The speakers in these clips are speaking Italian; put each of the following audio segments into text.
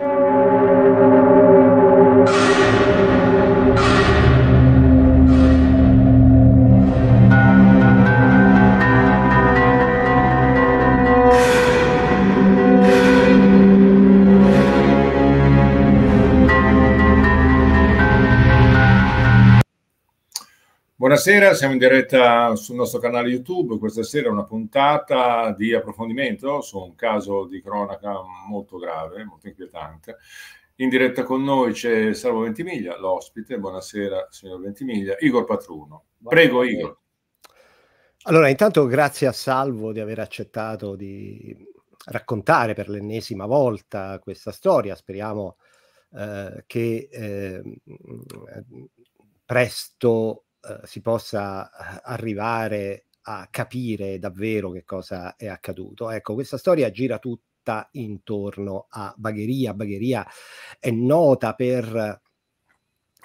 you Buonasera, siamo in diretta sul nostro canale YouTube. Questa sera una puntata di approfondimento su un caso di cronaca molto grave, molto inquietante. In diretta con noi c'è Salvo Ventimiglia, l'ospite. Buonasera, signor Ventimiglia. Igor Patruno. Prego, Igor. Allora, intanto grazie a Salvo di aver accettato di raccontare per l'ennesima volta questa storia. Speriamo eh, che eh, presto eh, si possa eh, arrivare a capire davvero che cosa è accaduto. Ecco, questa storia gira tutta intorno a Bagheria. Bagheria è nota per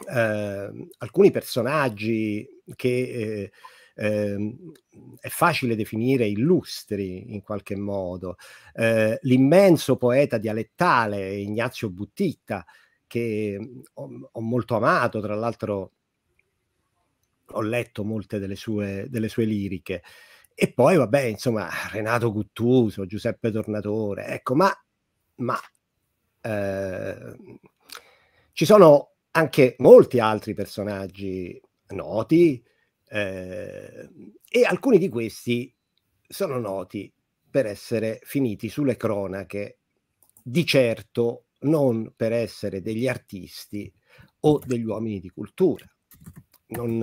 eh, alcuni personaggi che eh, ehm, è facile definire illustri in qualche modo. Eh, l'immenso poeta dialettale Ignazio Buttitta, che mm, ho, ho molto amato, tra l'altro ho letto molte delle sue, delle sue liriche. E poi, vabbè, insomma, Renato Guttuso, Giuseppe Tornatore, ecco, ma, ma eh, ci sono anche molti altri personaggi noti eh, e alcuni di questi sono noti per essere finiti sulle cronache, di certo non per essere degli artisti o degli uomini di cultura. Non,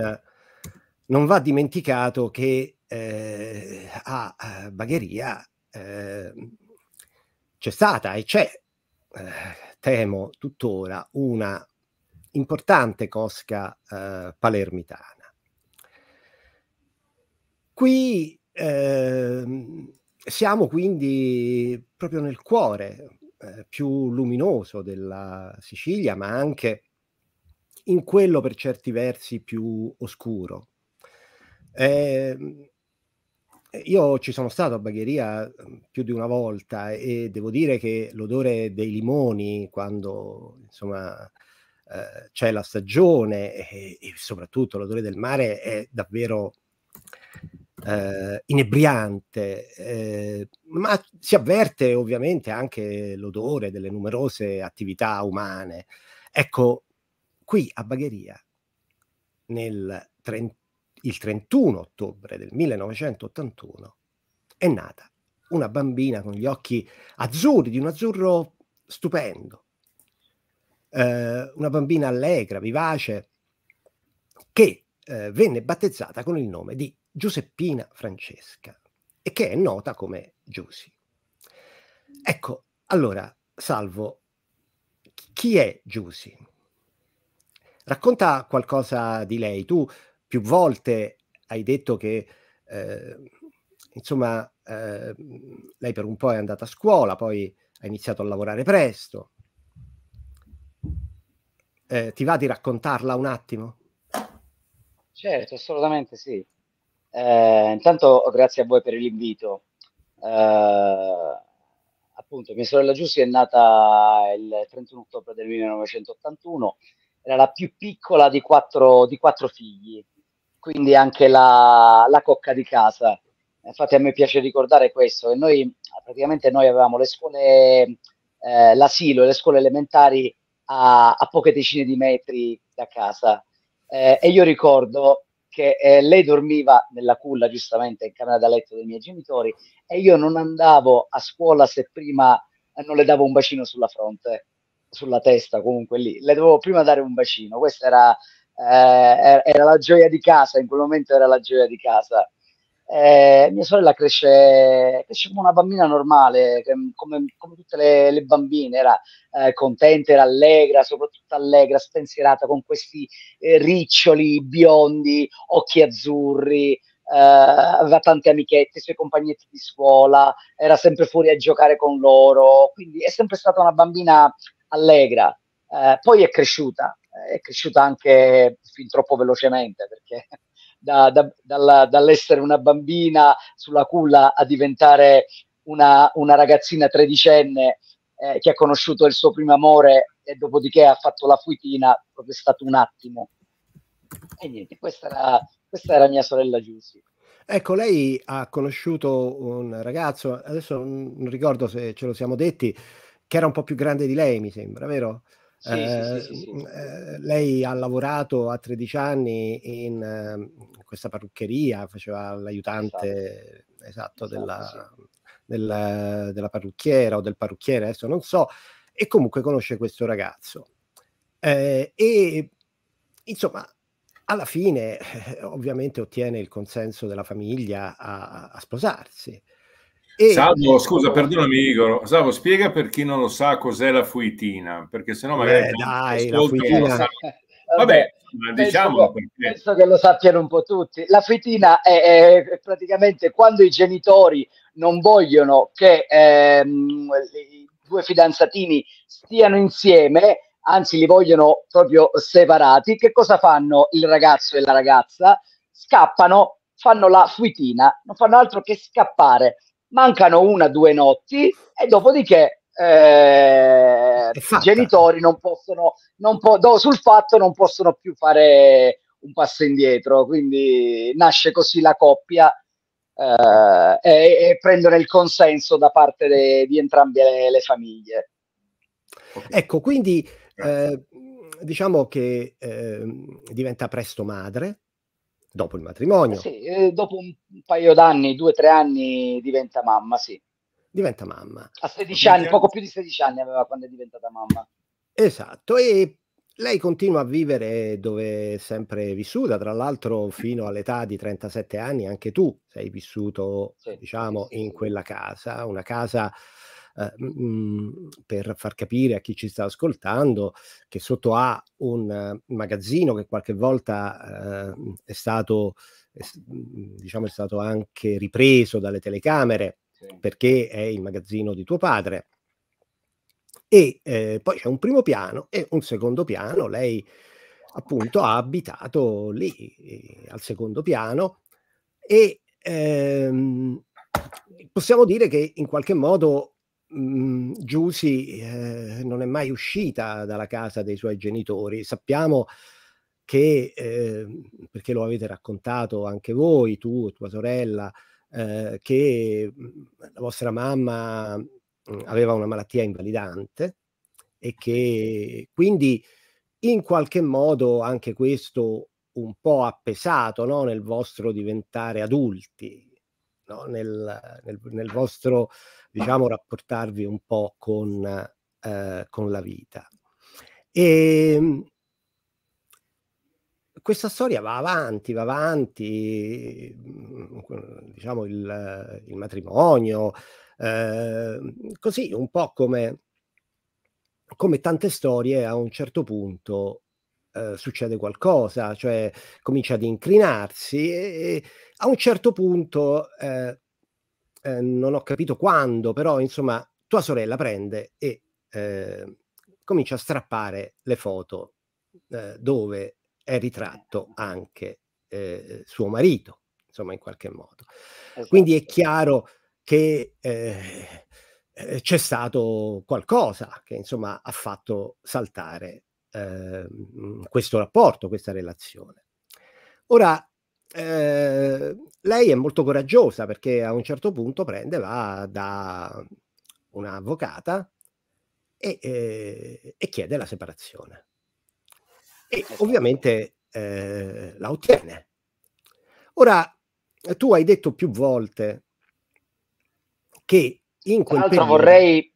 non va dimenticato che eh, a Bagheria eh, c'è stata e c'è, eh, temo, tuttora una importante cosca eh, palermitana. Qui ehm, siamo quindi proprio nel cuore eh, più luminoso della Sicilia, ma anche in quello per certi versi più oscuro eh, io ci sono stato a Bagheria ehm, più di una volta e devo dire che l'odore dei limoni quando insomma eh, c'è la stagione e, e, soprattutto l'odore del mare è davvero eh, inebriante, eh, ma si avverte ovviamente anche l'odore delle numerose attività umane. Ecco, qui a Bagheria nel Trentino il 31 ottobre del 1981, è nata una bambina con gli occhi azzurri, di un azzurro stupendo, eh, una bambina allegra, vivace, che eh, venne battezzata con il nome di Giuseppina Francesca e che è nota come Giusy. Ecco, allora, Salvo, chi è Giusy? Racconta qualcosa di lei. Tu più volte hai detto che eh, insomma eh, lei per un po' è andata a scuola, poi ha iniziato a lavorare presto. Eh, ti va di raccontarla un attimo? Certo, assolutamente sì. Eh, intanto grazie a voi per l'invito. Eh, appunto, mia sorella Giussi è nata il 31 ottobre del 1981, era la più piccola di quattro, di quattro figli, quindi anche la, la cocca di casa. Infatti a me piace ricordare questo, che noi praticamente noi avevamo le scuole, eh, l'asilo e le scuole elementari a, a, poche decine di metri da casa eh, e io ricordo che eh, lei dormiva nella culla giustamente in camera da letto dei miei genitori e io non andavo a scuola se prima eh, non le davo un bacino sulla fronte, sulla testa comunque lì, le dovevo prima dare un bacino, questa era eh, era la gioia di casa, in quel momento era la gioia di casa. Eh, mia sorella cresce, cresce, come una bambina normale, come, come tutte le, le, bambine, era eh, contenta, era allegra, soprattutto allegra, spensierata con questi eh, riccioli biondi, occhi azzurri, eh, aveva tante amichette, i suoi compagnetti di scuola, era sempre fuori a giocare con loro, quindi è sempre stata una bambina allegra. Eh, poi è cresciuta, è cresciuta anche fin troppo velocemente perché da, da, dalla, dall'essere una bambina sulla culla a diventare una, una ragazzina tredicenne eh, che ha conosciuto il suo primo amore e dopodiché ha fatto la fuitina, proprio è stato un attimo. E niente, questa era, questa era mia sorella Giussi. Ecco, lei ha conosciuto un ragazzo, adesso non ricordo se ce lo siamo detti, che era un po' più grande di lei, mi sembra, vero? Sì, eh, sì, sì, ehm, mhmm, ehm, lei ha lavorato a 13 anni ehm, in, questa parruccheria, faceva l'aiutante esatto, esatto, esatto della, della, della, parrucchiera o del parrucchiere, adesso non so, e comunque conosce questo ragazzo. Eh, e insomma, alla fine ovviamente ottiene il consenso della famiglia a, a sposarsi. E... Salvo, eh, scusa, perdonami Igor, Salvo, spiega per chi non lo sa cos'è la fuitina, perché sennò magari... Beh, dai, la fuitina... Vabbè, Vabbè diciamo... Che, perché... Penso che lo sappiano un po' tutti. La fuitina è, è praticamente quando i genitori non vogliono che ehm, i due fidanzatini stiano insieme, anzi li vogliono proprio separati, che cosa fanno il ragazzo e la ragazza? Scappano, fanno la fuitina, non fanno altro che scappare mancano una o due notti e dopodiché eh, i genitori non possono, non po- do, sul fatto non possono più fare un passo indietro, quindi nasce così la coppia eh, e, e, prendono il consenso da parte de- di entrambe le, le famiglie. Okay. Ecco, quindi eh, diciamo che ehm, diventa presto madre, Dopo il matrimonio. Sì, eh, dopo un paio d'anni, due o tre anni, diventa mamma, sì. Diventa mamma. A 16 anni, poco più di 16 anni aveva quando è diventata mamma. Esatto, e lei continua a vivere dove è sempre vissuta, tra l'altro fino all'età di 37 anni anche tu sei vissuto, sì, diciamo, sì, in quella casa, una casa eh, mh, per far capire a chi ci sta ascoltando che sotto ha un uh, magazzino che qualche volta uh, è stato è, diciamo è stato anche ripreso dalle telecamere sì. perché è il magazzino di tuo padre e eh, poi c'è un primo piano e un secondo piano lei appunto ha abitato lì eh, al secondo piano e ehm, possiamo dire che in qualche modo mh, mhmm, eh, non è mai uscita dalla casa dei suoi genitori. Sappiamo che, eh, perché lo avete raccontato anche voi, tu e tua sorella, eh, che mhmm, la vostra mamma mhmm, aveva una malattia invalidante e che quindi in qualche modo anche questo un po' appesato no? nel vostro diventare adulti, no? nel, nel, nel, vostro diciamo, rapportarvi un po' con, eh, con la vita. E ehm, questa storia va avanti, va avanti, mm, diciamo il, il matrimonio, eh, così un po' come, come tante storie a un certo punto eh, succede qualcosa, cioè comincia ad inclinarsi e, e a un certo punto, eh, eh, non ho capito quando, però insomma tua sorella prende e eh, comincia a strappare le foto eh, dove è ritratto anche suo marito, insomma in qualche modo. Esatto. Quindi è esatto. chiaro che c'è stato qualcosa che insomma ha fatto saltare Ehm, questo rapporto, questa relazione. Ora, eh, lei è molto coraggiosa perché a un certo punto prende, va da un'avvocata e, eh, e, chiede la separazione. E esatto. ovviamente eh, la ottiene. Ora, tu hai detto più volte che in quel periodo... vorrei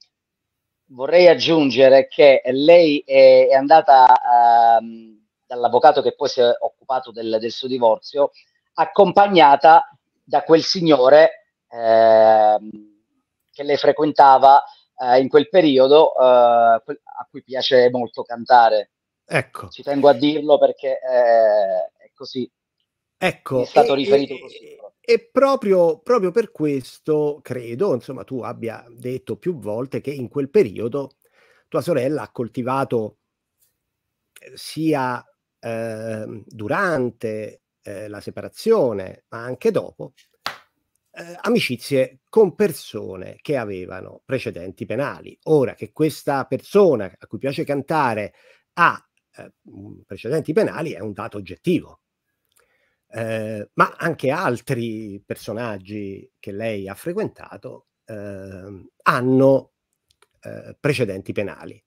vorrei aggiungere che lei è, è andata ehm, dall'avvocato che poi si è occupato del, del suo divorzio, accompagnata da quel signore ehm, che lei frequentava eh, in quel periodo, eh, a cui piace molto cantare. Ecco. Ci tengo a dirlo perché eh, è così. Ecco, è stato e, riferito e, così. E proprio, proprio per questo credo, insomma, tu abbia detto più volte che in quel periodo tua sorella ha coltivato eh, sia eh, durante eh, la separazione, ma anche dopo, eh, amicizie con persone che avevano precedenti penali. Ora che questa persona a cui piace cantare ha eh, precedenti penali è un dato oggettivo eh, ma anche altri personaggi che lei ha frequentato eh, hanno eh, precedenti penali. Ehm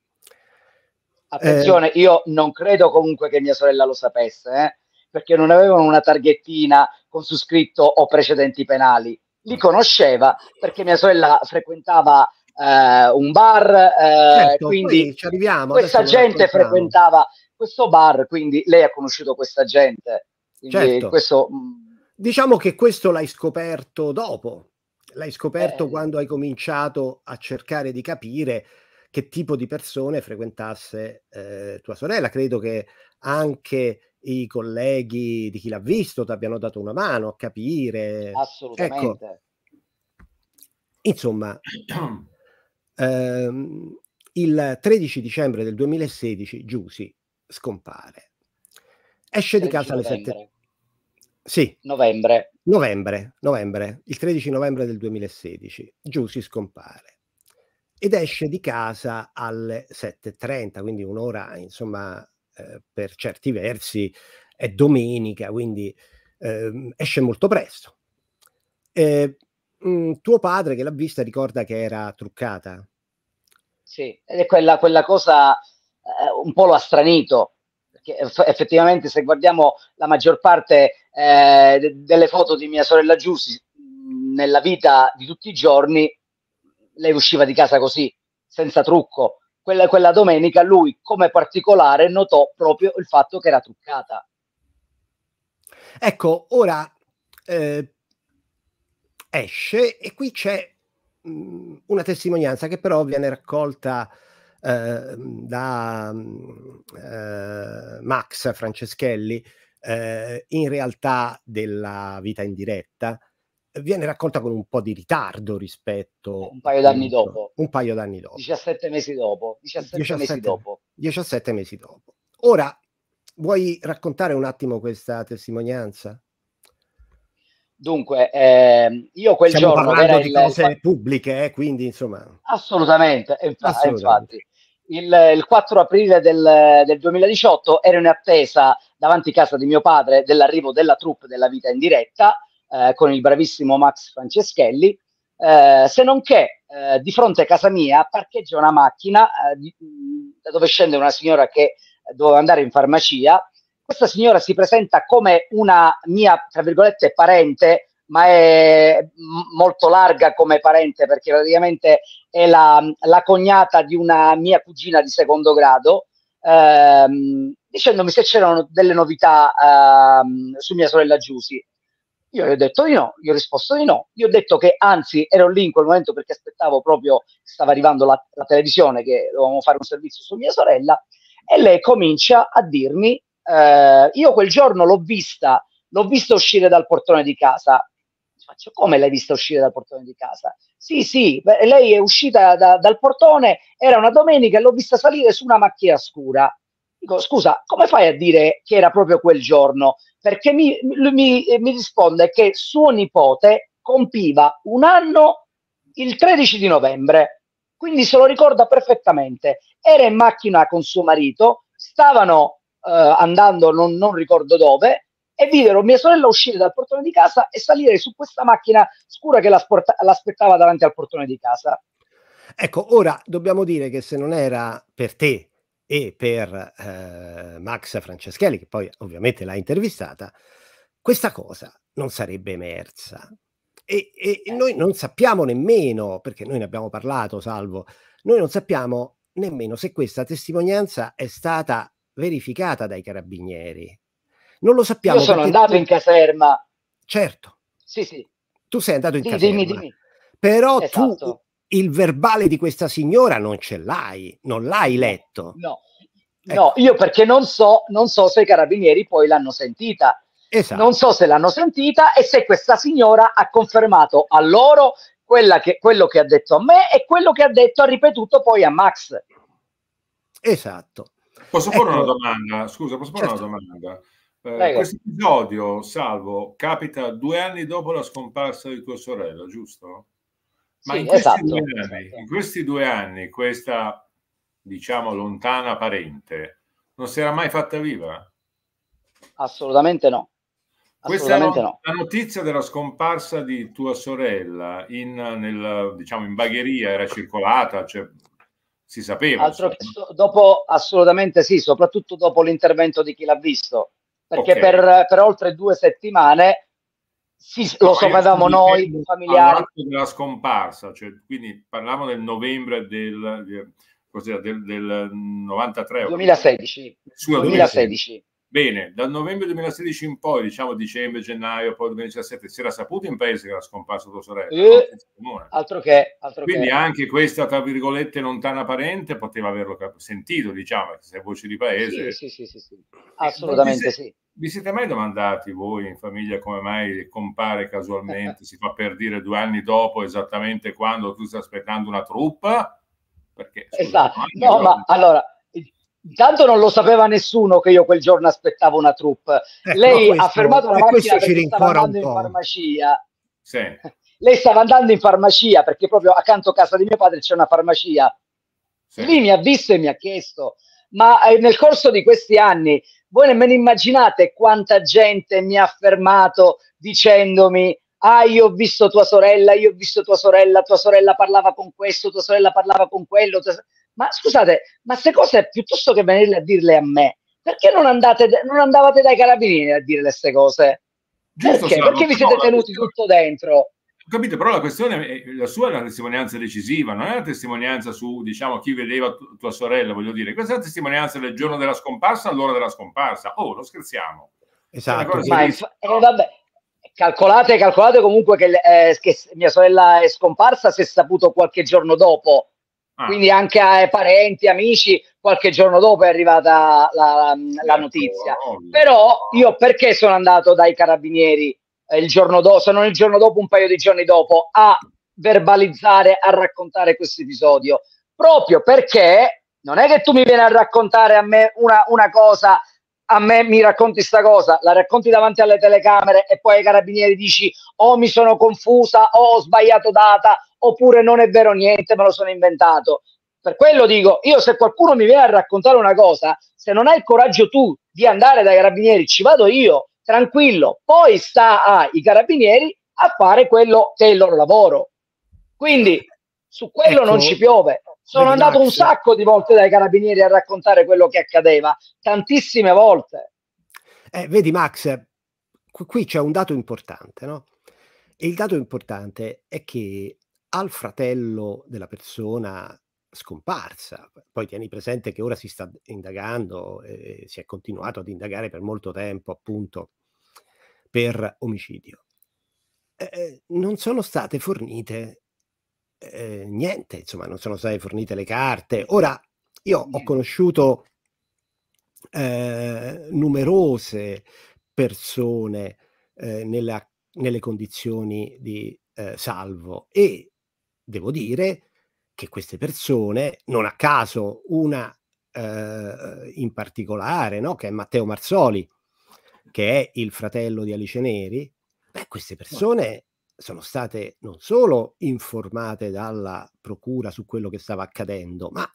Attenzione, io non credo comunque che mia sorella lo sapesse, eh, perché non avevano una targhettina con su scritto o precedenti penali. Li conosceva perché mia sorella frequentava Uh, un bar, uh, certo, quindi ci arriviamo, questa gente frequentava questo bar, quindi lei ha conosciuto questa gente. Certo. Questo... Mm, diciamo che questo l'hai scoperto dopo, l'hai scoperto eh. quando hai cominciato a cercare di capire che tipo di persone frequentasse eh, tua sorella. Credo che anche i colleghi di chi l'ha visto ti abbiano dato una mano a capire. Ecco. Assolutamente. Ecco, insomma, ehm, il 13 dicembre del 2016 Giusy scompare esce di casa alle 7. Sì. Novembre. Novembre, novembre, il 13 novembre del 2016. Giù si scompare ed esce di casa alle 7.30, quindi un'ora, insomma, eh, per certi versi è domenica, quindi eh, esce molto presto. Eh, mh, mm, tuo padre che l'ha vista ricorda che era truccata. Sì, ed è quella, quella cosa eh, un po' lo ha stranito, che effettivamente se guardiamo la maggior parte eh, delle foto di mia sorella Giussi mhmm, nella vita di tutti i giorni, lei usciva di casa così, senza trucco. Quella, quella domenica lui come particolare notò proprio il fatto che era truccata. Ecco, ora eh, esce e qui c'è mh, mhmm, una testimonianza che però viene raccolta Ehm, da eh, Max Franceschelli eh, in realtà della vita in diretta viene raccolta con un po' di ritardo rispetto un paio d'anni penso, dopo un paio d'anni dopo 17 mesi dopo 17, 17 mesi dopo 17 mesi dopo ora vuoi raccontare un attimo questa testimonianza Dunque, ehm, io quel Stiamo giorno... Stiamo parlando di il, cose pubbliche, eh, quindi insomma... Assolutamente, infa- Assolutamente. infatti il, il 4 aprile del, del, 2018 ero in attesa davanti a casa di mio padre dell'arrivo della troupe della vita in diretta eh, con il bravissimo Max Franceschelli, eh, se non che eh, di fronte a casa mia parcheggia una macchina eh, di, mm, da dove scende una signora che doveva andare in farmacia. Questa signora si presenta come una mia, tra virgolette, parente ma è molto larga come parente perché praticamente è la, la, cognata di una mia cugina di secondo grado, ehm, dicendomi se c'erano delle novità ehm, su mia sorella Giusy. Io gli ho detto di no, gli ho risposto di no. gli ho detto che anzi ero lì in quel momento perché aspettavo proprio, stava arrivando la, la televisione che dovevamo fare un servizio su mia sorella e lei comincia a dirmi, eh, io quel giorno l'ho vista, l'ho vista uscire dal portone di casa, faccio, come l'hai vista uscire dal portone di casa? Sì, sì, lei è uscita da, dal portone, era una domenica e l'ho vista salire su una macchia scura. Dico, scusa, come fai a dire che era proprio quel giorno? Perché mi, mi, eh, mi risponde che suo nipote compiva un anno il 13 di novembre, quindi se lo ricorda perfettamente. Era in macchina con suo marito, stavano eh, andando non, non ricordo dove, e videro mia sorella uscire dal portone di casa e salire su questa macchina scura che l'asport- l'aspettava davanti al portone di casa. Ecco, ora dobbiamo dire che se non era per te e per eh, Max Franceschelli, che poi ovviamente l'ha intervistata, questa cosa non sarebbe emersa. e, e, eh. noi non sappiamo nemmeno, perché noi ne abbiamo parlato, Salvo, noi non sappiamo nemmeno se questa testimonianza è stata verificata dai carabinieri. Non lo sappiamo. Io sono andato tu... in caserma. Certo. Sì, sì. Tu sei andato in sì, caserma. Dimmi, dimmi. Però esatto. tu il verbale di questa signora non ce l'hai, non l'hai letto. No, ecco. no io perché non so, non so se i carabinieri poi l'hanno sentita. Esatto. Non so se l'hanno sentita e se questa signora ha confermato a loro che, quello che ha detto a me e quello che ha detto, ha ripetuto poi a Max. Esatto. Posso porre ecco. una domanda? Scusa, posso porre certo. una domanda? Eh, questo episodio, Salvo, capita due anni dopo la scomparsa di tua sorella, giusto? Ma sì, in, questi esatto, anni, esatto. in, questi due anni, questa, diciamo, lontana parente non si era mai fatta viva? Assolutamente no. Assolutamente questa è no. la notizia della scomparsa di tua sorella in, nel, diciamo, in bagheria, era circolata, cioè, si sapeva. Altro, dopo, assolutamente sì, soprattutto dopo l'intervento di chi l'ha visto perché okay. per, per, oltre due settimane si, lo sapevamo noi, familiari. della scomparsa, cioè, quindi parliamo del novembre del, del, del, del 93. 2016. Scusa, 2016. 2016. Bene, dal novembre 2016 in poi, diciamo dicembre, gennaio, poi 2017, si era saputo in paese che era scomparso tua sorella. Eh, altro che, altro Quindi che. anche questa, tra virgolette, lontana parente poteva averlo sentito, diciamo, che è voce di paese. Sì, sì, sì, sì, sì. Eh, assolutamente vi sì. Vi siete mai domandati voi in famiglia come mai compare casualmente, si fa per dire due anni dopo esattamente quando tu stai aspettando una truppa? Perché, scusa, esatto, no, ma allora Intanto non lo sapeva nessuno che io quel giorno aspettavo una troupe. Ecco, Lei questo, ha fermato la macchina perché stava andando in farmacia. Sì. Lei stava andando in farmacia perché proprio accanto a casa di mio padre c'è una farmacia. Sì. Lì mi ha visto e mi ha chiesto, ma eh, nel corso di questi anni voi nemmeno immaginate quanta gente mi ha fermato dicendomi ah io ho visto tua sorella, io ho visto tua sorella, tua sorella parlava con questo, tua sorella parlava con quello. Tua... Ma scusate, ma queste cose piuttosto che venirle a dirle a me, perché non, andate, non andavate dai carabinieri a dire queste cose? Giusto, perché? Perché vi siete no, tenuti questione... tutto dentro? Capito, però la questione, la sua è una testimonianza decisiva, non è una testimonianza su, diciamo, chi vedeva tu, tua sorella, voglio dire. Questa è una testimonianza del giorno della scomparsa all'ora della scomparsa. Oh, non scherziamo. Esatto. Cioè, ma inf- eh, vabbè, calcolate, calcolate comunque che, eh, che mia sorella è scomparsa si è saputo qualche giorno dopo Ah. Quindi anche ai eh, parenti, amici, qualche giorno dopo è arrivata la, la, la certo, notizia. Però io perché sono andato dai carabinieri eh, il giorno dopo, se non il giorno dopo, un paio di giorni dopo, a verbalizzare, a raccontare questo episodio? Proprio perché non è che tu mi vieni a raccontare a me una, una cosa a me mi racconti sta cosa, la racconti davanti alle telecamere e poi ai carabinieri dici o oh, mi sono confusa o oh, ho sbagliato data oppure non è vero niente, me lo sono inventato. Per quello dico, io se qualcuno mi viene a raccontare una cosa, se non hai il coraggio tu di andare dai carabinieri, ci vado io, tranquillo, poi sta ai carabinieri a fare quello che è il loro lavoro. Quindi su quello ecco. non ci piove sono andato un sacco di volte dai carabinieri a raccontare quello che accadeva, tantissime volte. Eh, vedi Max, qui c'è un dato importante, no? E il dato importante è che al fratello della persona scomparsa, poi tieni presente che ora si sta indagando, eh, si è continuato ad indagare per molto tempo appunto per omicidio, eh, eh non sono state fornite eh, niente, insomma, non sono state fornite le carte. Ora, io ho conosciuto eh, numerose persone eh, nella, nelle condizioni di ehm, salvo e devo dire che queste persone, non a caso una ehm, in particolare, no? che è Matteo Marzoli, che è il fratello di Alice Neri, beh, queste persone sono state non solo informate dalla procura su quello che stava accadendo, ma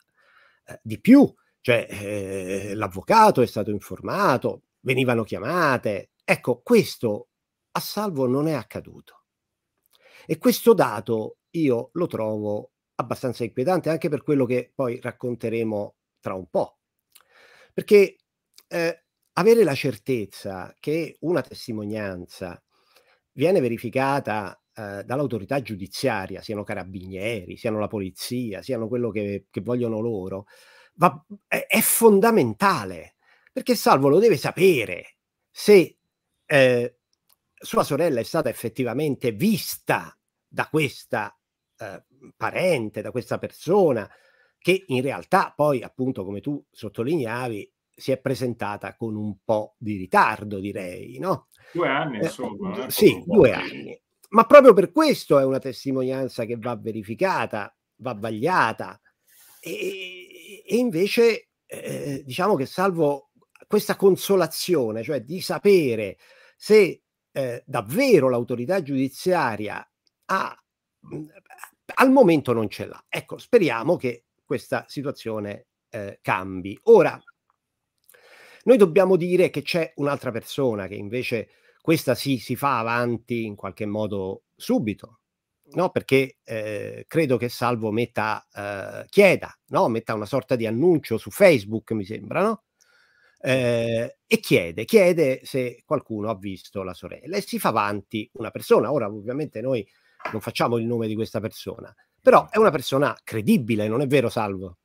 eh, di più, cioè eh, l'avvocato è stato informato, venivano chiamate. Ecco, questo a salvo non è accaduto. E questo dato io lo trovo abbastanza inquietante anche per quello che poi racconteremo tra un po'. Perché eh, avere la certezza che una testimonianza viene verificata eh, dall'autorità giudiziaria, siano carabinieri, siano la polizia, siano quello che, che vogliono loro, va, è, è, fondamentale, perché Salvo lo deve sapere se eh, sua sorella è stata effettivamente vista da questa eh, parente, da questa persona, che in realtà poi, appunto, come tu sottolineavi, si è presentata con un po' di ritardo, direi, no? Due anni, eh, insomma. Eh, sì, due anni. Ma proprio per questo è una testimonianza che va verificata, va vagliata. E, e invece, eh, diciamo che salvo questa consolazione, cioè di sapere se eh, davvero l'autorità giudiziaria ha, al momento non ce l'ha. Ecco, speriamo che questa situazione eh, cambi. Ora, noi dobbiamo dire che c'è un'altra persona che invece questa si, si fa avanti in qualche modo subito, no? perché eh, credo che Salvo metta, eh, chieda, no? metta una sorta di annuncio su Facebook, mi sembra, no? Eh, e chiede, chiede se qualcuno ha visto la sorella e si fa avanti una persona. Ora ovviamente noi non facciamo il nome di questa persona, però è una persona credibile, non è vero Salvo?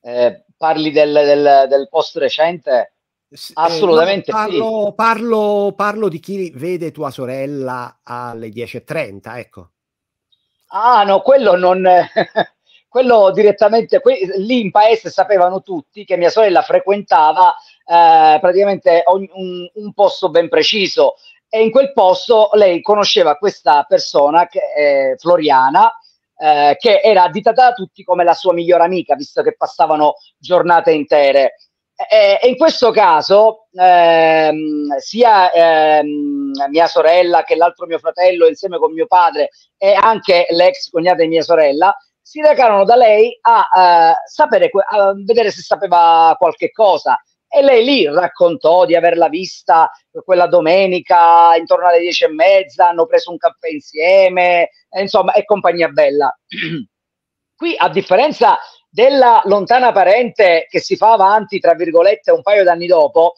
Eh, parli del, del, del, post recente? Eh, Assolutamente eh, parlo, sì. parlo, parlo, di chi vede tua sorella alle 10.30, ecco. Ah no, quello non... quello direttamente... Que- lì in paese sapevano tutti che mia sorella frequentava eh, praticamente ogni, un, un posto ben preciso e in quel posto lei conosceva questa persona che è Floriana eh, che era additata da tutti come la sua migliore amica, visto che passavano giornate intere. E, e in questo caso ehm, sia ehm, mia sorella che l'altro mio fratello insieme con mio padre e anche l'ex cognata di mia sorella si recarono da lei a, eh, sapere, a vedere se sapeva qualche cosa e lei lì raccontò di averla vista quella domenica intorno alle dieci e mezza, hanno preso un caffè insieme, e eh, insomma, è compagnia bella. Qui, a differenza della lontana parente che si fa avanti, tra virgolette, un paio d'anni dopo,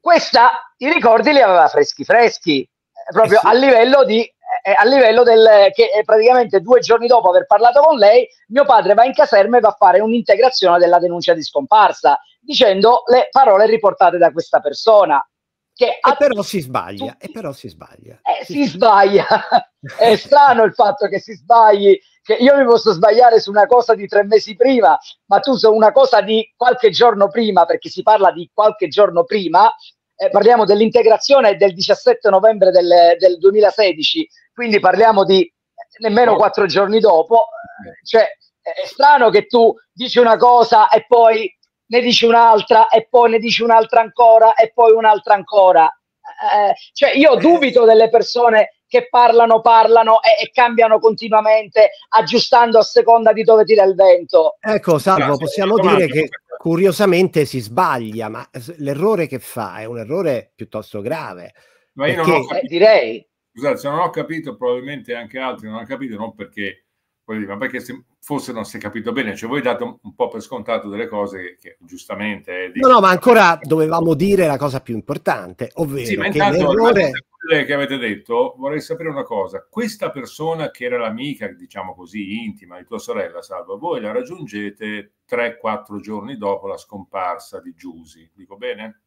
questa i ricordi li aveva freschi freschi, eh, proprio eh sì. a livello di eh, a livello del che praticamente due giorni dopo aver parlato con lei, mio padre va in caserma e va a fare un'integrazione della denuncia di scomparsa dicendo le parole riportate da questa persona. Che e però si sbaglia, tutti... e però si sbaglia. Eh, si, sbaglia. È strano il fatto che si sbagli, che io mi posso sbagliare su una cosa di tre mesi prima, ma tu su una cosa di qualche giorno prima, perché si parla di qualche giorno prima, eh, parliamo dell'integrazione del 17 novembre del, del 2016, quindi parliamo di eh, nemmeno eh. quattro giorni dopo, eh, cioè è strano che tu dici una cosa e poi ne dici un'altra e poi ne dici un'altra ancora e poi un'altra ancora. Eh, cioè io eh. dubito delle persone che parlano, parlano e, e, cambiano continuamente, aggiustando a seconda di dove tira il vento. Ecco, Salvo, possiamo dire che curiosamente si sbaglia, ma l'errore che fa è un errore piuttosto grave. Ma io perché, non ho capito, eh, direi. Scusate, se non ho capito, probabilmente anche altri non hanno capito, non perché voglio dire, ma perché se, forse non si è capito bene, cioè voi date un, un po' per scontato delle cose che, che giustamente... Di... No, no, ma ancora dovevamo dire la cosa più importante, ovvero sì, ma intanto, che l'errore... Che avete detto, vorrei sapere una cosa: questa persona che era l'amica, diciamo così, intima di tua sorella, Salvo, voi la raggiungete 3-4 giorni dopo la scomparsa di Giusi, dico bene?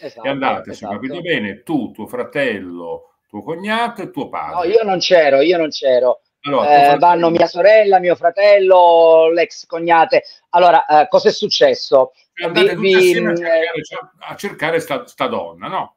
Esatto, e andate, esatto. se capito bene, tu, tuo fratello, tuo cognato e tuo padre. No, io non c'ero, io non c'ero allora, eh, vanno mia sorella, mio fratello, l'ex cognate. Allora, eh, cosa è successo? Cioè, andate vi, vi... a cercare, questa cioè, donna, no?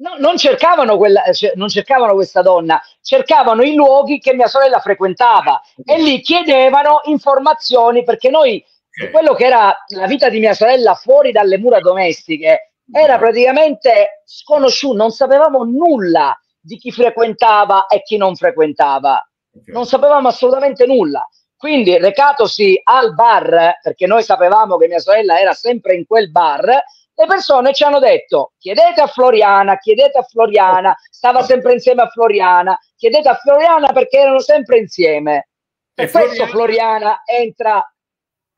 No, non, cercavano quella, eh, cioè, non, cercavano questa donna, cercavano i luoghi che mia sorella frequentava e lì chiedevano informazioni perché noi, okay. quello che era la vita di mia sorella fuori dalle mura domestiche, era mm. praticamente sconosciuto, non sapevamo nulla di chi frequentava e chi non frequentava non sapevamo assolutamente nulla. Quindi recatosi al bar, perché noi sapevamo che mia sorella era sempre in quel bar, le persone ci hanno detto chiedete a Floriana, chiedete a Floriana, stava sempre insieme a Floriana, chiedete a Floriana perché erano sempre insieme. Per e questo Floriana... Floriana entra.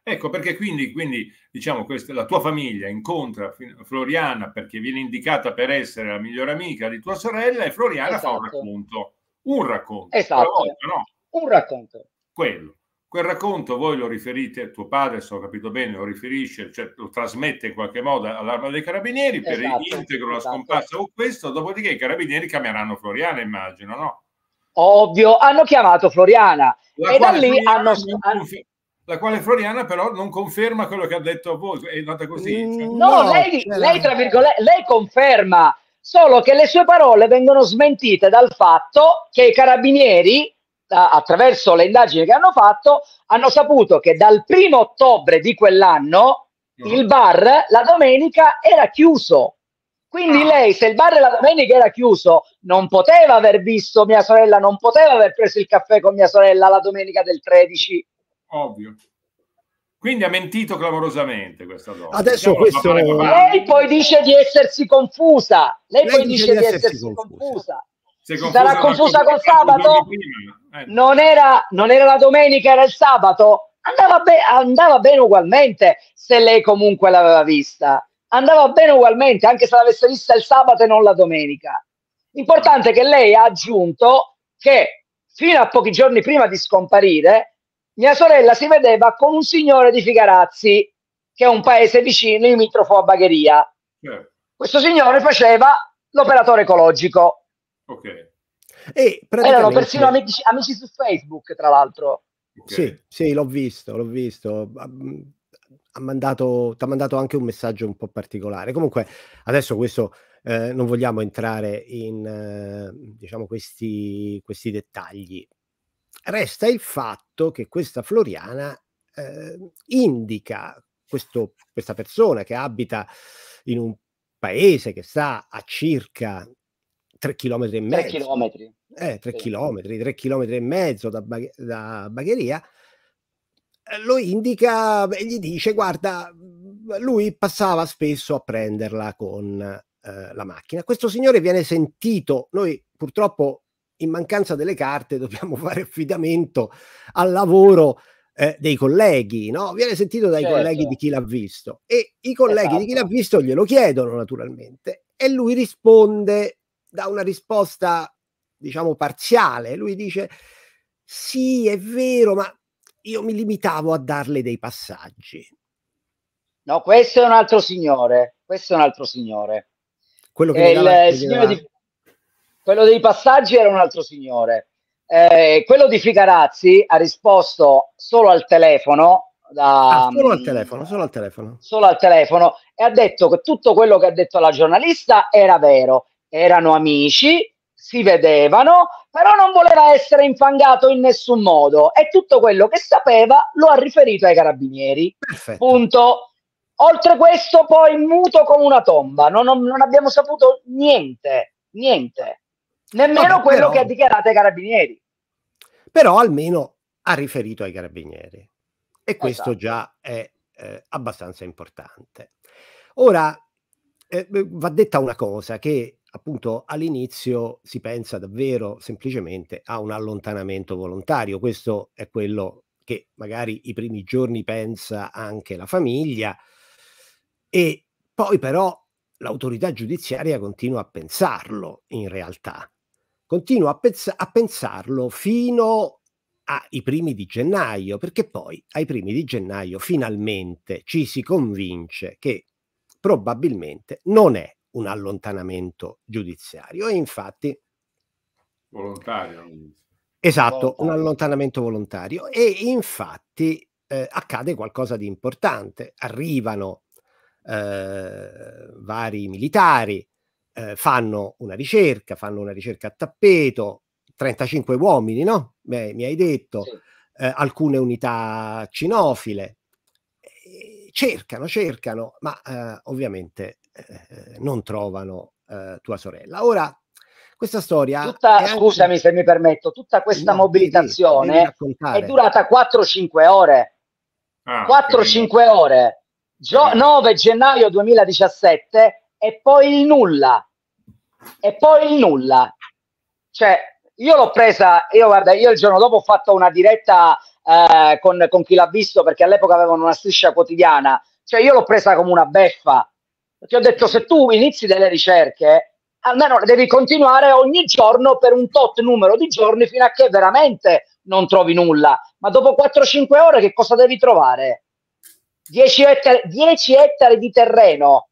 Ecco perché quindi, quindi diciamo, questa, la tua famiglia incontra Floriana perché viene indicata per essere la migliore amica di tua sorella e Floriana esatto. fa un esatto. racconto un racconto. Esatto, volta, no. un racconto. Quello. Quel racconto voi lo riferite, a tuo padre, se ho capito bene, lo riferisce, cioè, lo trasmette in qualche modo all'arma dei carabinieri per esatto, integro la esatto. scomparsa o questo, dopodiché i carabinieri chiameranno Floriana, immagino, no? Ovvio, hanno chiamato Floriana la e da lì hanno... hanno la quale Floriana però non conferma quello che ha detto a voi, è andata così. Cioè, no, no lei, lei, lei, conferma solo che le sue parole vengono smentite dal fatto che i carabinieri, attraverso le indagini che hanno fatto, hanno saputo che dal primo ottobre di quell'anno il bar la domenica era chiuso. Quindi lei, se il bar la domenica era chiuso, non poteva aver visto mia sorella, non poteva aver preso il caffè con mia sorella la domenica del 13. Ovvio. Quindi ha mentito clamorosamente questa donna. Adesso questo... Lei poi dice di essersi confusa. Lei, lei poi dice, dice di essersi, essersi confusa. confusa. Sarà confusa con sabato? Eh. Non, era, non era la domenica, era il sabato? Andava, be- andava bene ugualmente se lei comunque l'aveva vista. Andava bene ugualmente anche se l'avesse vista il sabato e non la domenica. L'importante è che lei ha aggiunto che fino a pochi giorni prima di scomparire mia sorella si vedeva con un signore di Figarazzi, che è un paese vicino, limitrofo a Bagheria. Eh. Questo signore faceva l'operatore ecologico. Ok. E Erano persino amici, amici, su Facebook, tra l'altro. Okay. Sì, sì, l'ho visto, l'ho visto. Ha mm, mandato, ti ha mandato anche un messaggio un po' particolare. Comunque, adesso questo eh, non vogliamo entrare in eh, diciamo questi, questi dettagli resta il fatto che questa Floriana eh, indica questo, questa persona che abita in un paese che sta a circa 3 km e mezzo. 3 km. Eh, 3 km, 3 km e mezzo da, Bag- da Bagheria, eh, lo indica e gli dice guarda, lui passava spesso a prenderla con eh, la macchina. Questo signore viene sentito, noi purtroppo in mancanza delle carte dobbiamo fare affidamento al lavoro eh, dei colleghi, no? Viene sentito dai certo. colleghi di chi l'ha visto e i colleghi esatto. di chi l'ha esatto. visto glielo chiedono naturalmente e lui risponde da una risposta diciamo parziale, lui dice sì è vero ma io mi limitavo a darle dei passaggi. No, questo è un altro signore, questo è un altro signore. Quello che il, il signore di, quello dei passaggi era un altro signore. Eh, quello di Figarazzi ha risposto solo al telefono. Da, ah, solo al mm, telefono, solo al telefono. Solo al telefono e ha detto che tutto quello che ha detto la giornalista era vero. Erano amici, si vedevano, però non voleva essere infangato in nessun modo e tutto quello che sapeva lo ha riferito ai carabinieri. Perfetto. Punto. Oltre questo, poi muto come una tomba, non, non, non abbiamo saputo niente, niente. Nemmeno no, quello però, che ha dichiarato ai carabinieri. Però almeno ha riferito ai carabinieri. E questo esatto. già è eh, abbastanza importante. Ora, eh, va detta una cosa che appunto all'inizio si pensa davvero semplicemente a un allontanamento volontario. Questo è quello che magari i primi giorni pensa anche la famiglia e poi però l'autorità giudiziaria continua a pensarlo in realtà continuo a, pens- a pensarlo fino ai primi di gennaio, perché poi ai primi di gennaio finalmente ci si convince che probabilmente non è un allontanamento giudiziario e infatti volontario. Esatto, un allontanamento volontario e infatti eh, accade qualcosa di importante, arrivano eh, vari militari eh, fanno una ricerca, fanno una ricerca a tappeto, 35 uomini, no? Beh, mi hai detto, sì. eh, alcune unità cinofile, eh, cercano, cercano, ma eh, ovviamente eh, non trovano tua sorella. Ora, questa storia. Tutta, anche... Scusami se mi permetto, tutta questa no, mobilitazione è durata 4-5 ore. Ah, 4-5 ore. Gio- 9 gennaio 2017 e poi il nulla. E poi il nulla. Cioè, io l'ho presa, io guarda, io il giorno dopo ho fatto una diretta eh, con, con chi l'ha visto perché all'epoca avevano una striscia quotidiana. Cioè, io l'ho presa come una beffa. Perché ho detto, se tu inizi delle ricerche, almeno devi continuare ogni giorno per un tot numero di giorni fino a che veramente non trovi nulla. Ma dopo 4-5 ore che cosa devi trovare? 10 ettari, 10 ettari di terreno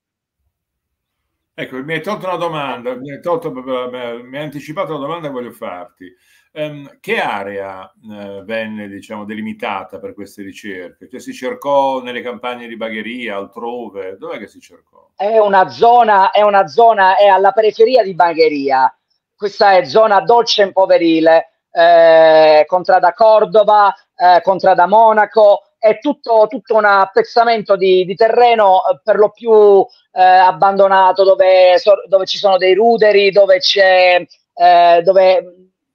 Ecco, mi hai tolto una domanda, mi hai, tolto, eh, mi hai anticipato la domanda che voglio farti. Um, che area uh, venne diciamo, delimitata per queste ricerche? Cioè, si cercò nelle campagne di Bagheria, altrove? Dov'è che si cercò? È una zona, è, una zona, è alla periferia di Bagheria. Questa è zona dolce e impoverile, eh, contrada Cordova, eh, contrada Monaco, è tutto, tutto un appezzamento di, di terreno eh, per lo più eh, abbandonato, dove, dove, ci sono dei ruderi, dove c'è, eh, dove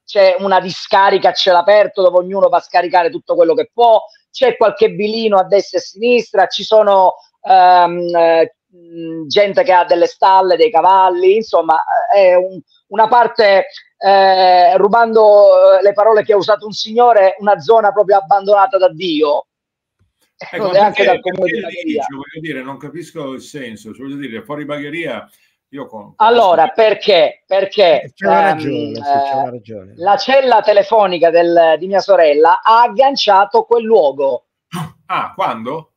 c'è una discarica a cielo aperto, dove ognuno va a scaricare tutto quello che può, c'è qualche bilino a destra e a sinistra, ci sono ehm, eh, gente che ha delle stalle, dei cavalli, insomma è un, una parte, eh, rubando eh, le parole che ha usato un signore, una zona proprio abbandonata da Dio. Eh, ecco, non è anche perché, da perché dice, voglio dire, non capisco il senso, cioè, voglio dire, fuori bagheria io compro. Allora, perché? Perché eh, la, ehm, ragione, ehm, sì, eh, ragione. la cella telefonica del, di mia sorella ha agganciato quel luogo. Ah, quando?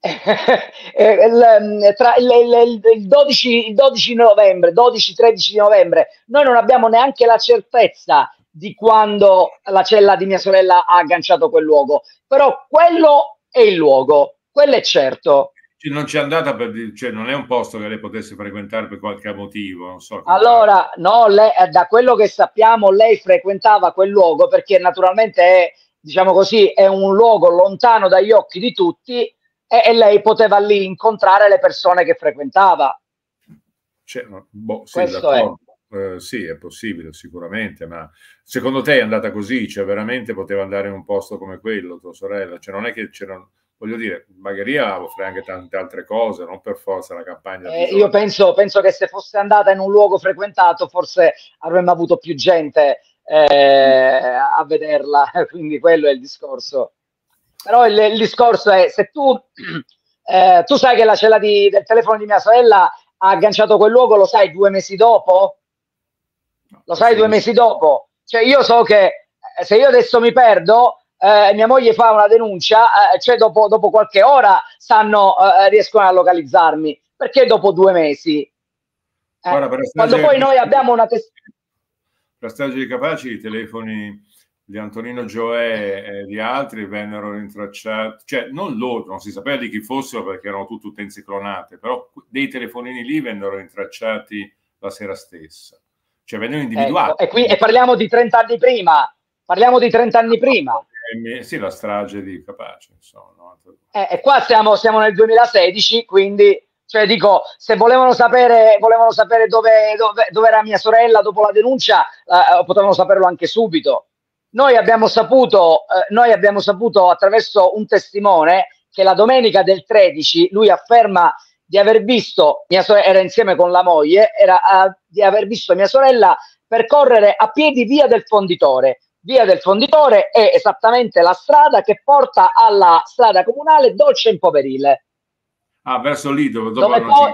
il, mm, tra il, il, il, 12, il 12 novembre, 12-13 novembre, noi non abbiamo neanche la certezza di quando la cella di mia sorella ha agganciato quel luogo però quello è il luogo, quello è certo. Non c'è andata per cioè non è un posto che lei potesse frequentare per qualche motivo, non so. Allora, no, lei, eh, da quello che sappiamo, lei frequentava quel luogo perché naturalmente è, diciamo così, è un luogo lontano dagli occhi di tutti e, e lei poteva lì incontrare le persone che frequentava. Cioè, boh, sì, Questo è. Eh, sì, è possibile sicuramente, ma secondo te è andata così? Cioè, veramente poteva andare in un posto come quello, tua sorella? Cioè, non è che c'erano, voglio dire, Bagheria offre anche tante altre cose, non per forza la campagna. Eh, io penso, penso, che se fosse andata in un luogo frequentato, forse avremmo avuto più gente eh, a vederla, quindi quello è il discorso. Però il, il discorso è se tu, eh, tu sai che la cella di, del telefono di mia sorella ha agganciato quel luogo, lo sai, due mesi dopo? Lo sai due mesi dopo? Cioè io so che eh, se io adesso mi perdo eh, mia moglie fa una denuncia, eh, cioè dopo, dopo, qualche ora sanno, eh, eh, riescono a localizzarmi. Perché dopo due mesi? Eh, Guarda, quando poi noi abbiamo una testimonianza. Per strage di Capaci i telefoni di Antonino Gioè e di altri vennero rintracciati, cioè non loro, non si sapeva di chi fossero perché erano tutte utenze clonate, però dei telefonini lì vennero rintracciati la sera stessa cioè vengono eh, individuati. Ecco, e, qui, e parliamo di 30 anni prima, parliamo di 30 anni prima. Eh, sì, la strage di Capace, insomma. Eh, e qua siamo, siamo, nel 2016, quindi, cioè dico, se volevano sapere, volevano sapere dove, dove, dove, era mia sorella dopo la denuncia, eh, potevano saperlo anche subito. Noi abbiamo, saputo, eh, noi abbiamo saputo attraverso un testimone che la domenica del 13 lui afferma di aver visto, mia sorella era insieme con la moglie, era, di aver visto mia sorella percorrere a piedi via del fonditore. Via del fonditore è esattamente la strada che porta alla strada comunale Dolce in Poverile. Ah, verso lì dove dopo dove poi...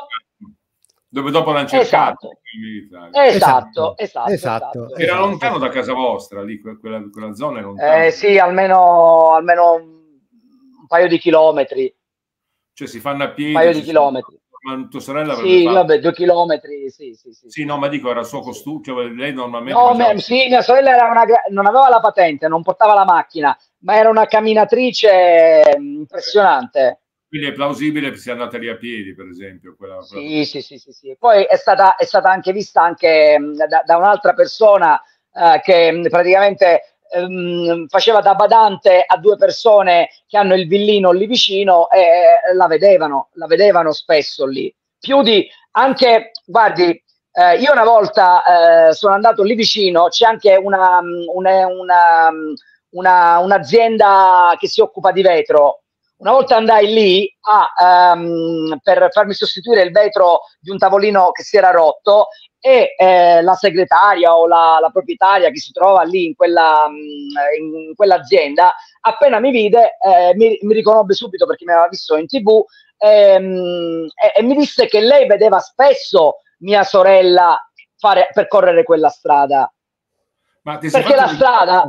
Dove dopo l'hanno cercato. Esatto. Esatto esatto, esatto, esatto, esatto, Era esatto. lontano da casa vostra, lì, quella, quella zona è lontana. Eh, sì, almeno, almeno un paio di chilometri. Cioè si fanno a piedi. Un paio di chilometri ma tua sorella sì, fatto... vabbè, due chilometri, sì, sì, sì, sì. no, ma dico, era il suo costume, cioè, lei normalmente... No, faceva... ma, sì, mia sorella era una, non aveva la patente, non portava la macchina, ma era una camminatrice mm, impressionante. Quindi è plausibile che sia andata lì a piedi, per esempio. Quella, quella... Sì, sì, sì, sì, sì, Poi è stata, è stata anche vista anche mm, da, da un'altra persona eh, che mm, praticamente ehm, faceva da badante a due persone che hanno il villino lì vicino e la vedevano, la vedevano spesso lì. Più di anche, guardi, eh, io una volta eh, sono andato lì vicino, c'è anche una, mm, eh, una, una, mm, una, un'azienda che si occupa di vetro. Una volta andai lì a, um, per farmi sostituire il vetro di un tavolino che si era rotto e eh, la segretaria o la, la, proprietaria che si trova lì in, quella, mh, mm, in quell'azienda, appena mi vide, eh, mi, mi, riconobbe subito perché mi aveva visto in tv ehm, e, e mi disse che lei vedeva spesso mia sorella fare, percorrere quella strada. Ma ti perché la strada...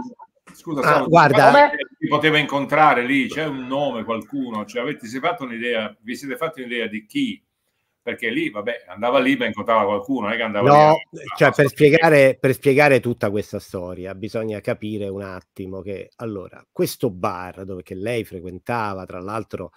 Scusa, ah, Salo, guarda, si poteva incontrare lì, c'è un nome, qualcuno, cioè avete, si fatto un'idea, vi siete fatti un'idea di chi perché lì, vabbè, andava lì ma incontrava qualcuno, non è che andava no, lì. No, cioè per spiegare, per spiegare, tutta questa storia bisogna capire un attimo che, allora, questo bar dove che lei frequentava, tra l'altro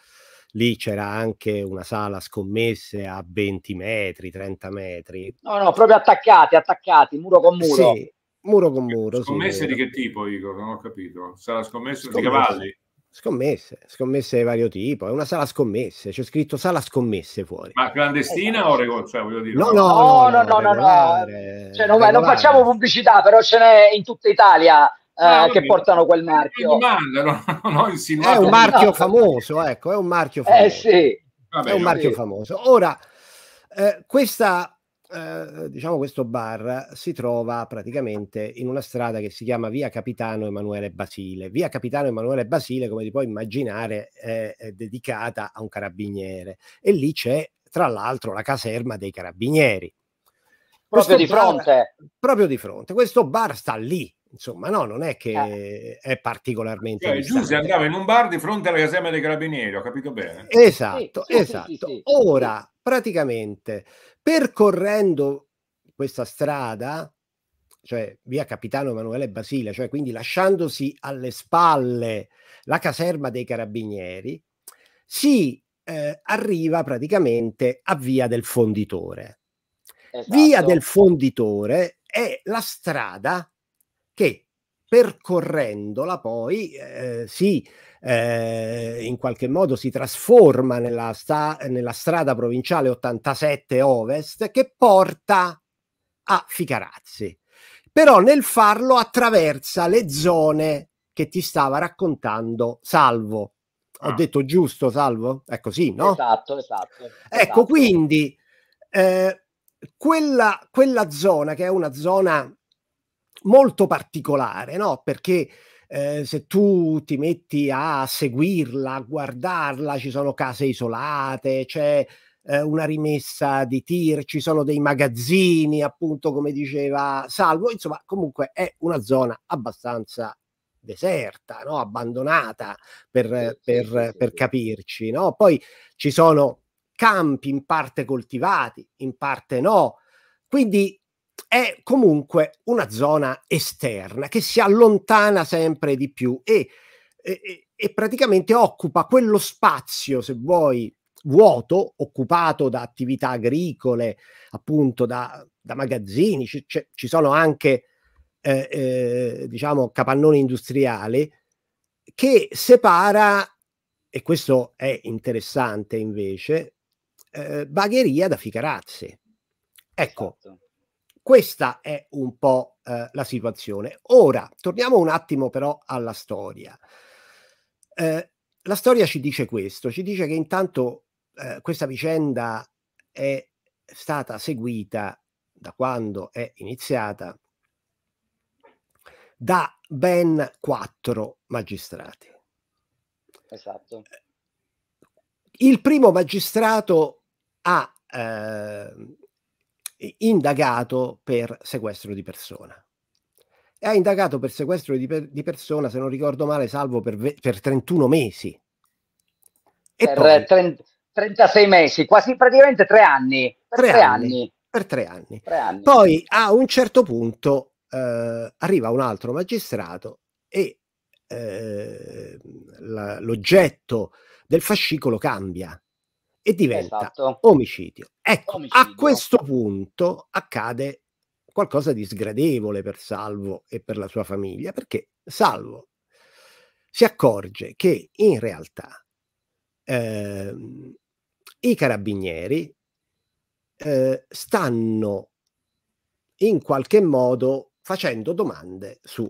lì c'era anche una sala scommesse a 20 metri, 30 metri. No, no, proprio attaccati, attaccati, muro con muro. Sì, muro con muro. Scommesse sì, di che tipo, Igor? Non ho capito. Sala scommesse, scommesse. di cavalli? Scommesse, scommesse di vario tipo, è una sala scommesse, c'è scritto sala scommesse fuori. Ma clandestina esatto. o regolare? Cioè, dire, no, no, no, no, no, regolare, cioè, no. Cioè, non, non, facciamo pubblicità, però ce n'è in tutta Italia. Eh, ah, che portano quel marchio domanda, no, no, è un marchio famoso ecco è un marchio eh, famoso eh, sì. Vabbè, è un marchio sì. famoso ora eh, questa eh, eh, diciamo questo bar si trova praticamente in una strada che si chiama Via Capitano Emanuele Basile. Via Capitano Emanuele Basile, come ti puoi immaginare, è, è dedicata a un carabiniere e lì c'è tra l'altro la caserma dei carabinieri. Proprio questo di fronte. proprio di fronte. Questo bar sta lì, insomma, no, non è che eh. è particolarmente. Cioè, si andava in un bar di fronte alla caserma dei carabinieri, ho capito bene. Esatto, sì, sì, esatto. Sì, Ora, praticamente, Percorrendo questa strada, cioè via Capitano Emanuele Basile, cioè quindi lasciandosi alle spalle la caserma dei carabinieri, si eh, arriva praticamente a via del fonditore. Esatto. Via del fonditore è la strada che percorrendola poi eh, si eh, in qualche modo si trasforma nella, sta, nella strada provinciale 87 Ovest che porta a Ficarazzi. Però nel farlo attraversa le zone che ti stava raccontando Salvo. Ho ah. detto giusto, Salvo? è così no? Esatto, esatto. Ecco, esatto. Ecco, quindi eh, quella, quella zona che è una zona molto particolare, no? Perché eh, se tu ti metti a seguirla, a guardarla, ci sono case isolate, c'è eh, una rimessa di tir, ci sono dei magazzini, appunto come diceva Salvo, insomma comunque è una zona abbastanza deserta, no? abbandonata per, per, per capirci. No? Poi ci sono campi in parte coltivati, in parte no. Quindi è comunque una zona esterna che si allontana sempre di più e, e, e praticamente occupa quello spazio, se vuoi, vuoto, occupato da attività agricole, appunto da, da magazzini, ci, ci, sono anche eh, eh, diciamo capannoni industriali, che separa, e questo è interessante invece, eh, Bagheria da Ficarazzi. Ecco, esatto. Questa è un po' eh, la situazione. Ora, torniamo un attimo però alla storia. Eh, la storia ci dice questo, ci dice che intanto eh, questa vicenda è stata seguita da quando è iniziata da ben quattro magistrati. Esatto. Il primo magistrato ha eh, indagato per sequestro di persona. E ha indagato per sequestro di, per, di persona, se non ricordo male, salvo per, per 31 mesi. E per poi, 30, eh, 36 mesi, quasi praticamente tre anni. Per tre, tre anni, anni. Per tre anni. tre anni. Poi a un certo punto eh, arriva un altro magistrato e eh, la, l'oggetto del fascicolo cambia e diventa esatto. omicidio. Ecco, omicidio. a questo punto accade qualcosa di sgradevole per Salvo e per la sua famiglia, perché Salvo si accorge che in realtà eh, i carabinieri eh, stanno in qualche modo facendo domande su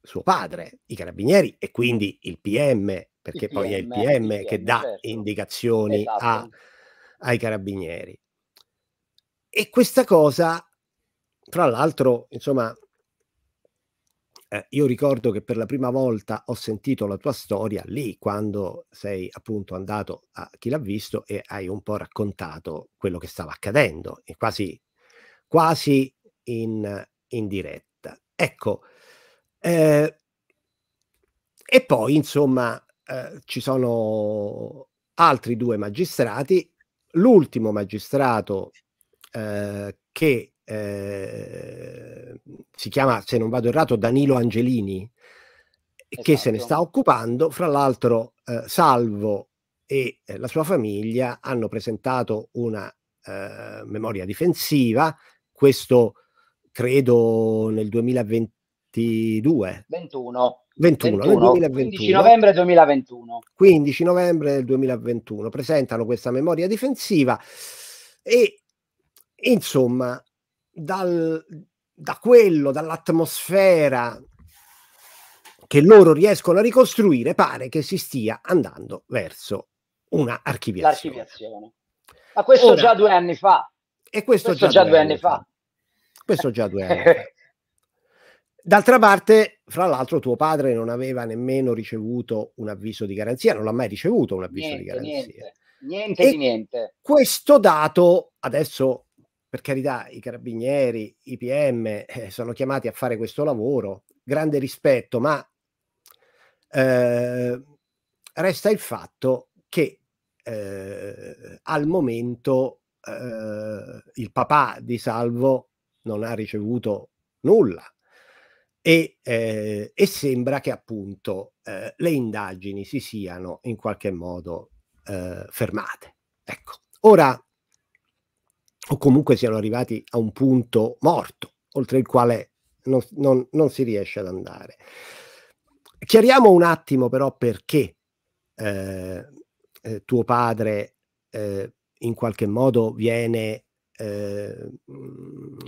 suo padre, i carabinieri e quindi il PM perché PM, poi è il PM, il PM che dà certo. indicazioni esatto. a, ai carabinieri. E questa cosa, tra l'altro, insomma, eh, io ricordo che per la prima volta ho sentito la tua storia lì, quando sei appunto andato a chi l'ha visto e hai un po' raccontato quello che stava accadendo, quasi, quasi in, in diretta. Ecco, eh, e poi insomma eh, ci sono altri due magistrati, l'ultimo magistrato eh, che eh, si chiama, se non vado errato, Danilo Angelini, esatto. che se ne esatto. sta occupando, fra l'altro eh, Salvo e eh, la sua famiglia hanno presentato una memoria difensiva, questo credo nel 2022. 21. 21, 21 2021. 15 novembre 2021. 15 novembre del 2021 presentano questa memoria difensiva e insomma dal, da quello, dall'atmosfera che loro riescono a ricostruire pare che si stia andando verso una archiviazione. L'archiviazione. Ma questo Ora, già due anni fa. E questo, questo già, già, due anni, anni fa. fa. Questo già due anni fa. D'altra parte, fra l'altro tuo padre non aveva nemmeno ricevuto un avviso di garanzia, non l'ha mai ricevuto un avviso niente, di garanzia. Niente, niente di niente. Questo dato adesso per carità, i carabinieri, i PM eh, sono chiamati a fare questo lavoro, grande rispetto, ma eh, resta il fatto che eh, al momento eh, il papà di Salvo non ha ricevuto nulla e, eh, e sembra che appunto eh, le indagini si siano in qualche modo eh, fermate. Ecco, ora o comunque siano arrivati a un punto morto, oltre il quale non, non, non si riesce ad andare. Chiariamo un attimo però perché eh, eh, tuo padre eh, in qualche modo viene, eh, mm,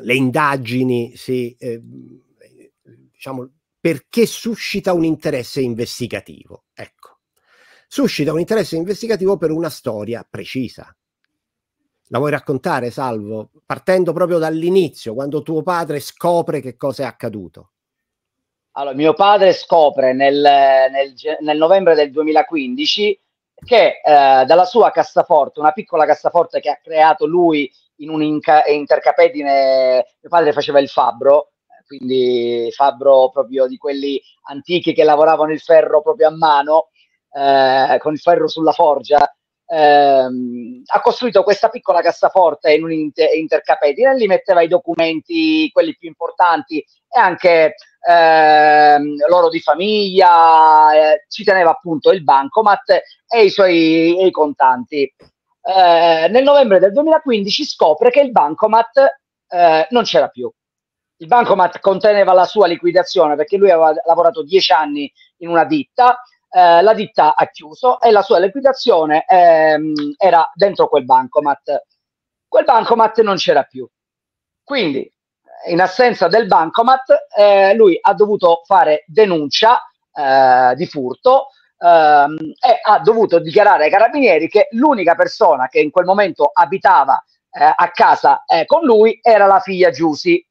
le indagini si eh, diciamo, perché suscita un interesse investigativo. Ecco, suscita un interesse investigativo per una storia precisa. La vuoi raccontare, Salvo? Partendo proprio dall'inizio, quando tuo padre scopre che cosa è accaduto. Allora, mio padre scopre nel, nel, nel novembre del 2015 che eh, dalla sua cassaforte, una piccola cassaforte che ha creato lui in un inca- intercapedine, mio padre faceva il fabbro, quindi fabbro proprio di quelli antichi che lavoravano il ferro proprio a mano, eh, con il ferro sulla forgia, ehm, ha costruito questa piccola cassaforte in un inter- intercapedine e lì metteva i documenti, quelli più importanti e anche ehm, l'oro di famiglia, eh, ci teneva appunto il bancomat e i suoi e i contanti. Eh, nel novembre del 2015 scopre che il bancomat eh, non c'era più il bancomat conteneva la sua liquidazione perché lui aveva lavorato dieci anni in una ditta, eh, la ditta ha chiuso e la sua liquidazione ehm, era dentro quel bancomat. Quel bancomat non c'era più. Quindi, in assenza del bancomat, eh, lui ha dovuto fare denuncia eh, di furto ehm, e ha dovuto dichiarare ai carabinieri che l'unica persona che in quel momento abitava eh, a casa eh, con lui era la figlia Giusy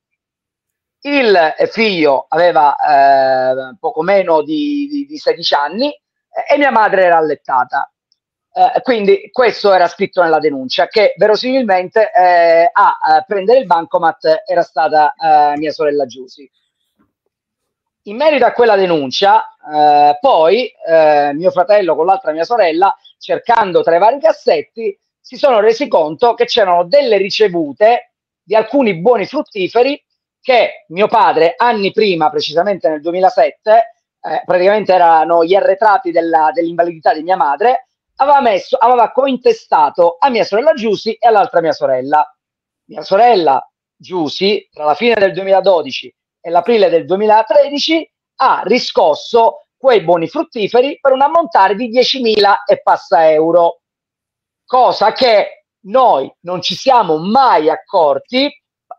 il figlio aveva eh, poco meno di, di, di 16 anni eh, e mia madre era allettata. Eh, quindi questo era scritto nella denuncia, che verosimilmente eh, a prendere il bancomat era stata eh, mia sorella Giusy. In merito a quella denuncia, poi mio fratello con l'altra mia sorella, cercando tra i vari cassetti, si sono resi conto che c'erano delle ricevute di alcuni buoni fruttiferi che mio padre anni prima, precisamente nel 2007, eh, praticamente erano gli arretrati della, dell'invalidità di mia madre, aveva, messo, aveva cointestato a mia sorella Giussi e all'altra mia sorella. Mia sorella Giussi, tra la fine del 2012 e l'aprile del 2013, ha riscosso quei buoni fruttiferi per un ammontare di 10.000 e passa euro, cosa che noi non ci siamo mai accorti,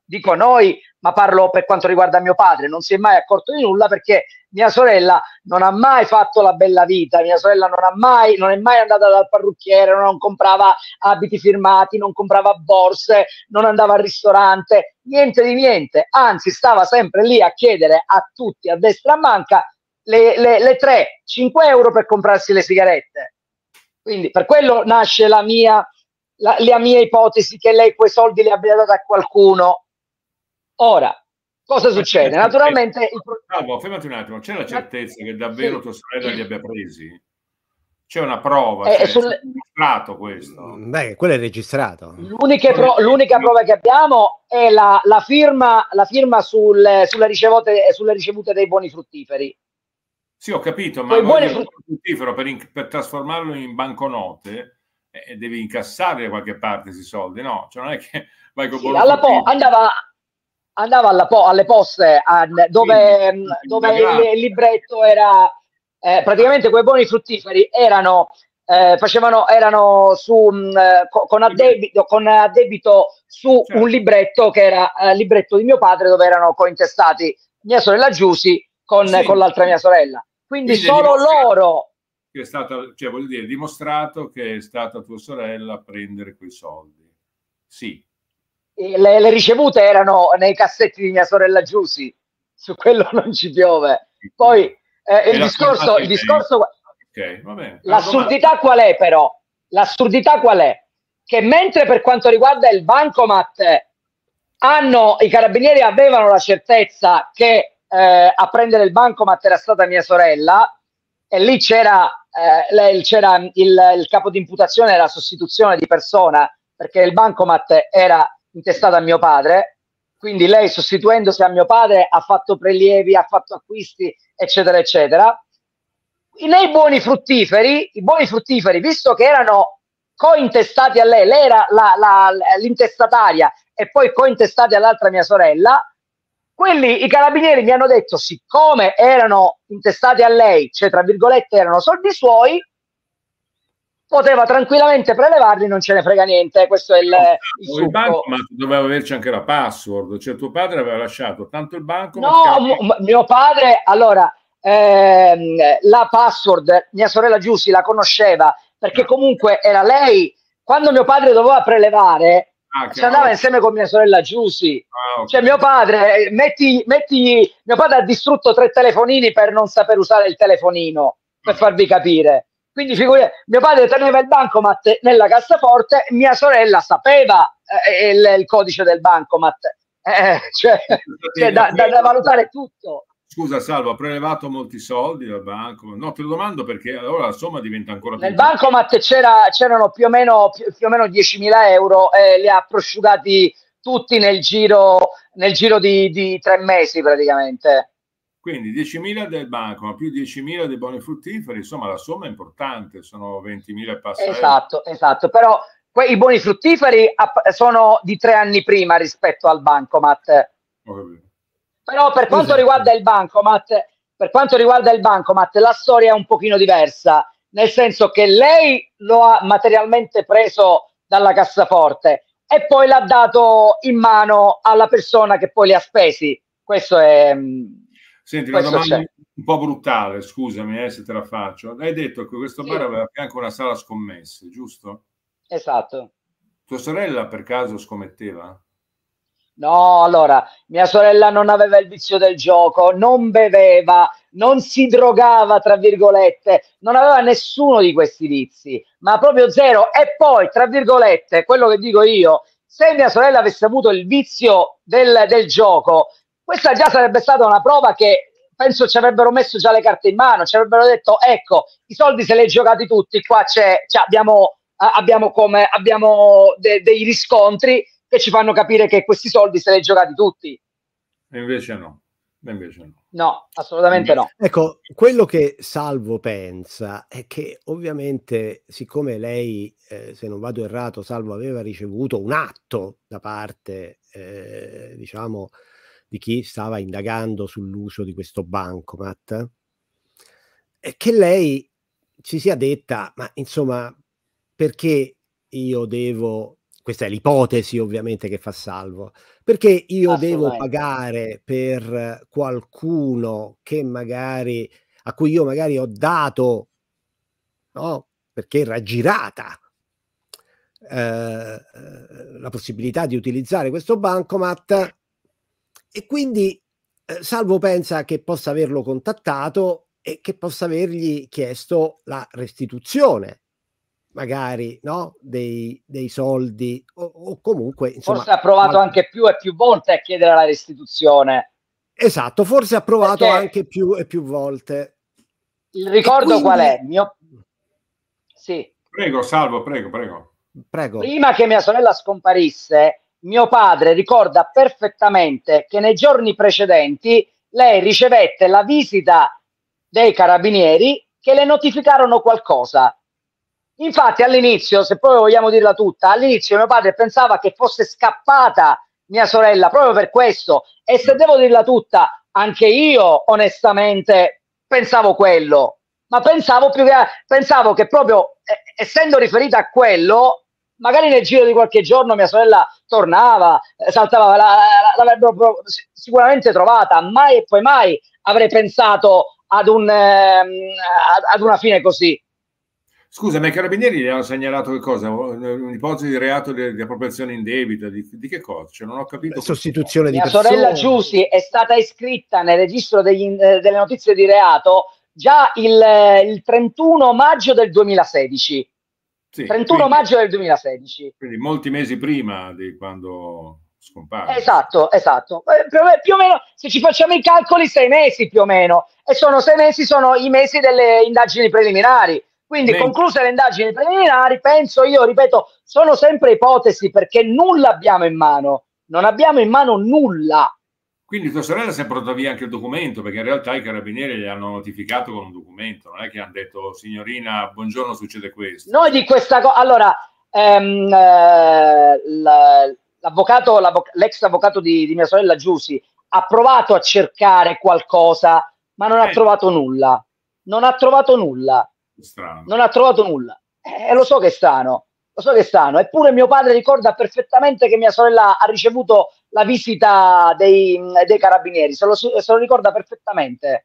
dico noi ma parlo per quanto riguarda mio padre, non si è mai accorto di nulla perché mia sorella non ha mai fatto la bella vita, mia sorella non, ha mai, non è mai andata dal parrucchiere, non comprava abiti firmati, non comprava borse, non andava al ristorante, niente di niente, anzi stava sempre lì a chiedere a tutti, a destra a manca, le, le, le 3, 5 euro per comprarsi le sigarette. Quindi per quello nasce la mia, la, la mia ipotesi che lei quei soldi li abbia dati a qualcuno Ora, cosa eh, succede? Eh, Naturalmente... Salvo, fermati un attimo, c'è la certezza che davvero sì. tua sorella li abbia presi? C'è una prova, eh, cioè, sul... è registrato questo. Beh, quello è registrato. Pro... l'unica prova che abbiamo è la, la firma, la firma sul, sulle, ricevute, sulle ricevute dei buoni fruttiferi. Sì, ho capito, ma buoni fruttifero per, in, per, trasformarlo in banconote eh, devi incassare da qualche parte questi soldi, no? Cioè non è che vai con sì, po- andava, andava alla po- alle poste a, dove, sì, mm, dove il, libretto era eh, praticamente quei buoni fruttiferi erano eh, facevano erano su mh, mm, con, debito, con a debito su certo. un libretto che era il eh, libretto di mio padre dove erano cointestati mia sorella Giusy con, sì. con l'altra mia sorella quindi, quindi solo loro che è stata, cioè voglio dire, dimostrato che è stata tua sorella a prendere quei soldi. Sì, le, le, ricevute erano nei cassetti di mia sorella Giussi, su quello non ci piove. Poi eh, il, discorso, il discorso, okay, l'assurdità qual è però? L'assurdità qual è? Che mentre per quanto riguarda il bancomat hanno, i carabinieri avevano la certezza che eh, a prendere il bancomat era stata mia sorella e lì c'era, eh, lei, c'era il, il capo di imputazione e la sostituzione di persona perché il bancomat era intestata a mio padre, quindi lei sostituendosi a mio padre ha fatto prelievi, ha fatto acquisti, eccetera, eccetera. Nei buoni fruttiferi, i buoni fruttiferi, visto che erano cointestati a lei, lei era la, la, l'intestataria e poi cointestati all'altra mia sorella, quelli, i carabinieri mi hanno detto, siccome erano intestati a lei, cioè tra virgolette erano soldi suoi, poteva tranquillamente prelevarli, non ce ne frega niente. Questo è il, il, il banco, ma doveva averci anche la password, cioè tuo padre aveva lasciato tanto il banco. No, che... mio padre, allora, ehm, la password, mia sorella Giussi la conosceva perché ah. comunque era lei, quando mio padre doveva prelevare, ah, ci andava insieme con mia sorella Giussi. Ah, okay. Cioè mio padre, eh, metti, metti, mio padre ha distrutto tre telefonini per non saper usare il telefonino, per ah. farvi capire quindi figurati, mio padre teneva il bancomat nella cassaforte, mia sorella sapeva eh, eh il, il, codice del bancomat, eh, eh cioè, cioè da, da, da valutare tutto. Scusa Salvo, ha prelevato molti soldi dal banco? No, te lo domando perché allora la somma diventa ancora più... Nel bancomat c'era, c'erano più o, meno, più, più o meno 10.000 euro e eh, li ha prosciugati tutti nel giro, nel giro di, di, tre mesi praticamente. Quindi 10.000 del banco, più 10.000 dei buoni fruttiferi, insomma la somma è importante, sono 20.000 passati. Esatto, esatto, però i buoni fruttiferi sono di tre anni prima rispetto al bancomat. Okay. Però per quanto esatto. riguarda il bancomat, per quanto riguarda il bancomat, la storia è un pochino diversa, nel senso che lei lo ha materialmente preso dalla cassaforte e poi l'ha dato in mano alla persona che poi li ha spesi. Questo è mm, Senti, una domanda un po' brutale, scusami eh, se te la faccio. Hai detto che questo bar sì. aveva anche una sala scommesse, giusto? Esatto. Tua sorella per caso scommetteva? No, allora, mia sorella non aveva il vizio del gioco, non beveva, non si drogava, tra virgolette, non aveva nessuno di questi vizi, ma proprio zero. E poi, tra virgolette, quello che dico io, se mia sorella avesse avuto il vizio del, del gioco, questa già sarebbe stata una prova che penso ci avrebbero messo già le carte in mano, ci avrebbero detto ecco, i soldi se li hai giocati tutti, qua c'è, c'è abbiamo, abbiamo, come, abbiamo de, dei riscontri che ci fanno capire che questi soldi se li hai giocati tutti. E invece no. Invece no. no. assolutamente no. Ecco, quello che Salvo pensa è che ovviamente, siccome lei, eh, se non vado errato, Salvo aveva ricevuto un atto da parte, eh, diciamo, di chi stava indagando sull'uso di questo bancomat, che lei ci sia detta, ma insomma, perché io devo, questa è l'ipotesi ovviamente che fa salvo, perché io devo pagare per qualcuno che magari, a cui io magari ho dato, no? perché era girata eh, la possibilità di utilizzare questo bancomat e quindi eh, Salvo pensa che possa averlo contattato e che possa avergli chiesto la restituzione magari no? dei, dei soldi o, o comunque insomma, forse ha provato ma... anche più e più volte a chiedere la restituzione esatto forse ha provato Perché anche più e più volte il ricordo quindi... qual è? Mio... sì prego salvo prego prego prego prima che mia sorella scomparisse mio padre ricorda perfettamente che nei giorni precedenti lei ricevette la visita dei carabinieri che le notificarono qualcosa. Infatti all'inizio, se poi vogliamo dirla tutta, all'inizio mio padre pensava che fosse scappata mia sorella proprio per questo e se devo dirla tutta, anche io onestamente pensavo quello, ma pensavo più che pensavo che proprio eh, essendo riferita a quello magari nel giro di qualche giorno mia sorella tornava, eh, saltava, l'avrebbero la, la, la, sicuramente trovata, mai e poi mai avrei pensato ad, un, ehm, ad una fine così. Scusa, ma i carabinieri gli hanno segnalato che cosa? Un'ipotesi di reato di, di appropriazione in debita? di, di che cosa? Cioè, non ho capito. Beh, sostituzione di Mia persone. sorella Giussi è stata iscritta nel registro degli, eh, delle notizie di reato già il, eh, il 31 maggio del 2016. Sì, 31 quindi, maggio del 2016. Quindi molti mesi prima di quando scompare. Esatto, esatto. Eh, più o meno, se ci facciamo i calcoli, sei mesi più o meno. E sono sei mesi, sono i mesi delle indagini preliminari. Quindi, Bene. concluse le indagini preliminari, penso io, ripeto, sono sempre ipotesi perché nulla abbiamo in mano. Non abbiamo in mano nulla. Quindi tua sorella si è portata via anche il documento, perché in realtà i carabinieri gli hanno notificato con un documento, non è che hanno detto signorina, buongiorno, succede questo. Noi di questa cosa, allora, ehm, eh, l'avvocato, l'ex avvocato di, di, mia sorella Giussi ha provato a cercare qualcosa, ma non eh. ha trovato nulla. Non ha trovato nulla. Strano. Non ha trovato nulla. E eh, lo so che è strano, lo so che è strano. Eppure mio padre ricorda perfettamente che mia sorella ha ricevuto la visita dei, dei carabinieri, se lo, se lo, ricorda perfettamente.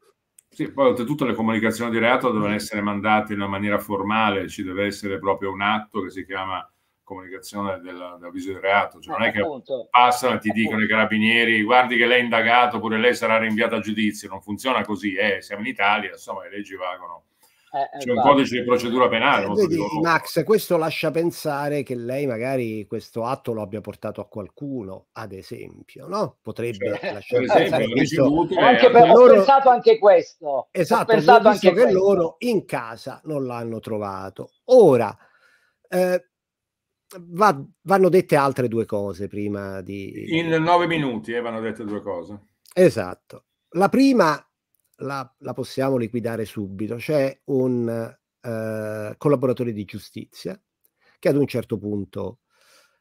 Sì, poi oltretutto le comunicazioni di reato devono essere mandate in una maniera formale, ci deve essere proprio un atto che si chiama comunicazione dell'avviso del reato, cioè eh, non è che appunto, passano e ti appunto. dicono i carabinieri guardi che lei è indagato oppure lei sarà rinviata a giudizio, non funziona così, eh, siamo in Italia, insomma le leggi vagano eh, eh, c'è un va. codice di procedura penale. Eh, vedi, Max, questo lascia pensare che lei magari questo atto lo abbia portato a qualcuno, ad esempio, no? Potrebbe cioè, lasciare pensare questo. Anche eh, per, loro... Ho pensato anche questo. Esatto, ho pensato ho anche che questo. loro in casa non l'hanno trovato. Ora, eh, va, vanno dette altre due cose prima di... In nove minuti eh, vanno dette due cose. Esatto. La prima la, la possiamo liquidare subito. C'è un eh, collaboratore di giustizia che ad un certo punto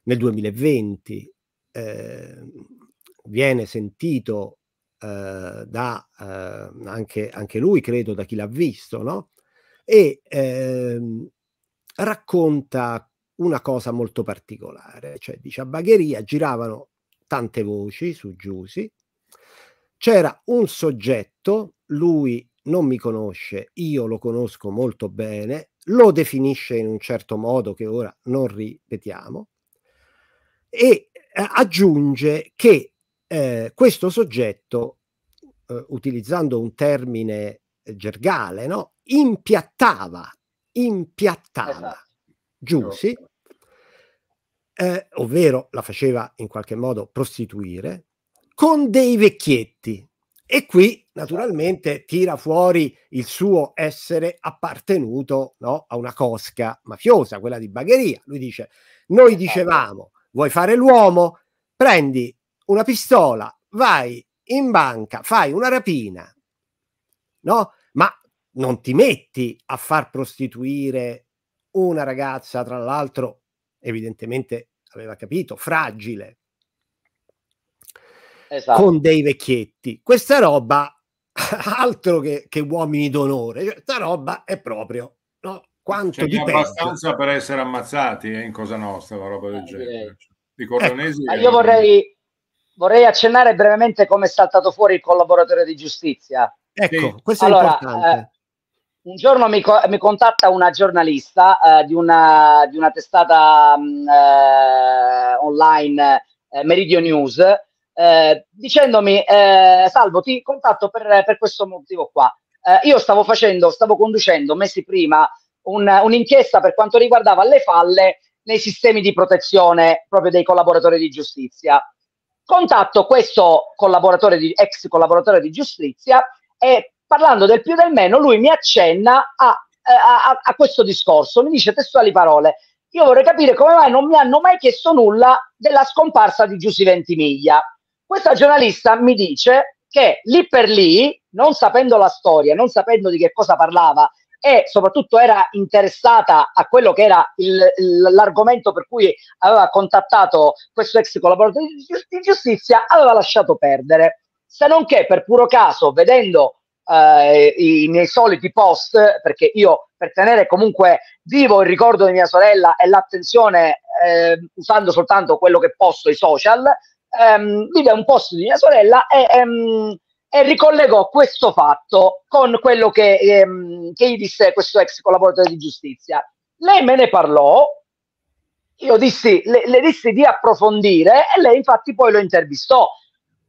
nel 2020 eh, viene sentito eh, da eh, anche, anche, lui, credo, da chi l'ha visto, no? E ehm, racconta una cosa molto particolare, cioè dice a Bagheria giravano tante voci su Giusi c'era un soggetto, lui non mi conosce, io lo conosco molto bene, lo definisce in un certo modo che ora non ripetiamo, e eh, aggiunge che eh, questo soggetto, eh, utilizzando un termine gergale, no? impiattava, impiattava esatto. Giussi, eh, ovvero la faceva in qualche modo prostituire, con dei vecchietti. E qui naturalmente tira fuori il suo essere appartenuto no, a una cosca mafiosa, quella di Bagheria. Lui dice, noi eh, certo. dicevamo, vuoi fare l'uomo? Prendi una pistola, vai in banca, fai una rapina, no? Ma non ti metti a far prostituire una ragazza, tra l'altro, evidentemente aveva capito, fragile, esatto. con dei vecchietti. Questa roba, altro che, che uomini d'onore, questa cioè, roba è proprio no? quanto di abbastanza per essere ammazzati eh, in Cosa Nostra, una roba del eh, genere. Cioè, di Corleonesi. Eh, io vorrei, vorrei, accennare brevemente come è saltato fuori il collaboratore di giustizia. Ecco, sì. questo allora, è importante. Eh, un giorno mi, co mi, contatta una giornalista eh, di una, di, una, testata mh, mm, eh, online, Meridio News, eh, dicendomi eh, Salvo ti contatto per, per questo motivo qua. Eh, io stavo facendo, stavo conducendo mesi prima un, un'inchiesta per quanto riguardava le falle nei sistemi di protezione proprio dei collaboratori di giustizia. Contatto questo collaboratore di, ex collaboratore di giustizia e parlando del più del meno lui mi accenna a, a, a questo discorso, mi dice testuali parole, io vorrei capire come mai non mi hanno mai chiesto nulla della scomparsa di Giussi Ventimiglia. Questa giornalista mi dice che lì per lì, non sapendo la storia, non sapendo di che cosa parlava e soprattutto era interessata a quello che era il, l'argomento per cui aveva contattato questo ex collaboratore di giustizia, aveva lasciato perdere. Se non che per puro caso, vedendo eh, i, miei soliti post, perché io per tenere comunque vivo il ricordo di mia sorella e l'attenzione eh, usando soltanto quello che posto i social, ehm, vide un post di mia sorella e, ehm, e ricollegò questo fatto con quello che, ehm, che gli disse questo ex collaboratore di giustizia. Lei me ne parlò, io dissi, le, le dissi di approfondire e lei infatti poi lo intervistò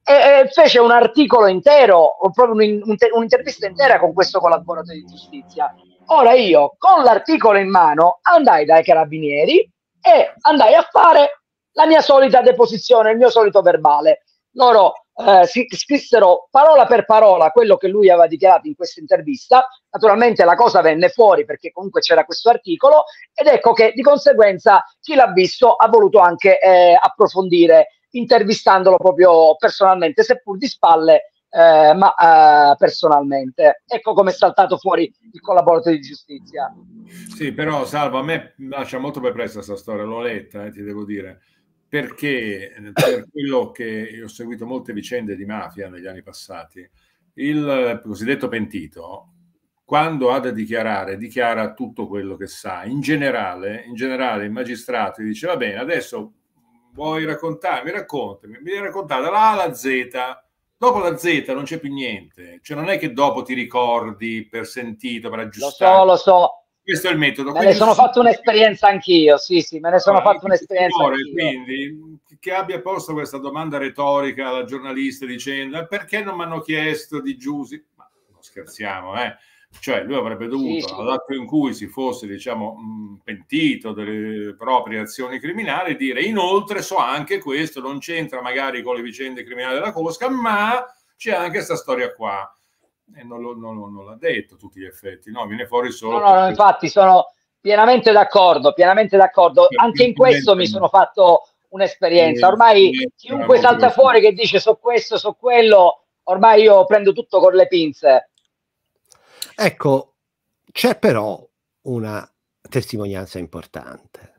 e, fece un articolo intero, proprio un'intervista intera con questo collaboratore di giustizia. Ora io con l'articolo in mano andai dai carabinieri e andai a fare la mia solita deposizione, il mio solito verbale. Loro eh, scrissero parola per parola quello che lui aveva dichiarato in questa intervista. Naturalmente la cosa venne fuori perché comunque c'era questo articolo ed ecco che di conseguenza chi l'ha visto ha voluto anche eh, approfondire intervistandolo proprio personalmente, seppur di spalle, eh, ma eh, personalmente. Ecco come è saltato fuori il collaboratore di giustizia. Sì, però Salvo, a me lascia molto per presto questa storia, l'ho letta, eh, ti devo dire perché eh, per quello che ho seguito molte vicende di mafia negli anni passati, il cosiddetto pentito, quando ha da dichiarare, dichiara tutto quello che sa. In generale, in generale il magistrato gli dice, va bene, adesso vuoi raccontarmi, raccontami, mi devi raccontare dall'A alla Z, dopo la Z non c'è più niente, cioè non è che dopo ti ricordi per sentito, per aggiustare. Lo so, lo so, questo è il metodo. Me ne sono si... fatto un'esperienza anch'io, sì, sì, me ne sono allora, ah, fatto un'esperienza. Anch'io. Quindi, che abbia posto questa domanda retorica alla giornalista dicendo eh, perché non mi hanno chiesto di Giusi? Ma non scherziamo, eh. Cioè, lui avrebbe dovuto, sì, all'atto in cui si fosse, diciamo, pentito delle proprie azioni criminali, dire inoltre so anche questo, non c'entra magari con le vicende criminali della Cosca, ma c'è anche questa storia qua e non, lo, non, non l'ha detto tutti gli effetti, no, viene fuori solo... No, no, no infatti sono pienamente d'accordo, pienamente d'accordo. Sì, Anche in questo mi sono fatto un'esperienza. Ormai chiunque salta fuori che dice so questo, so quello, ormai io prendo tutto con le pinze. Ecco, c'è però una testimonianza importante.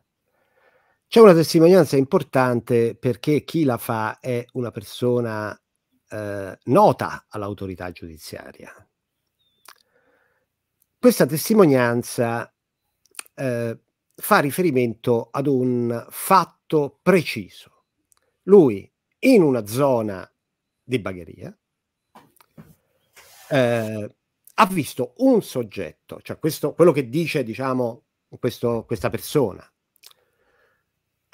C'è una testimonianza importante perché chi la fa è una persona eh, nota all'autorità giudiziaria. Questa testimonianza eh, fa riferimento ad un fatto preciso. Lui in una zona di bagheria eh, ha visto un soggetto, cioè questo, quello che dice diciamo questo, questa persona,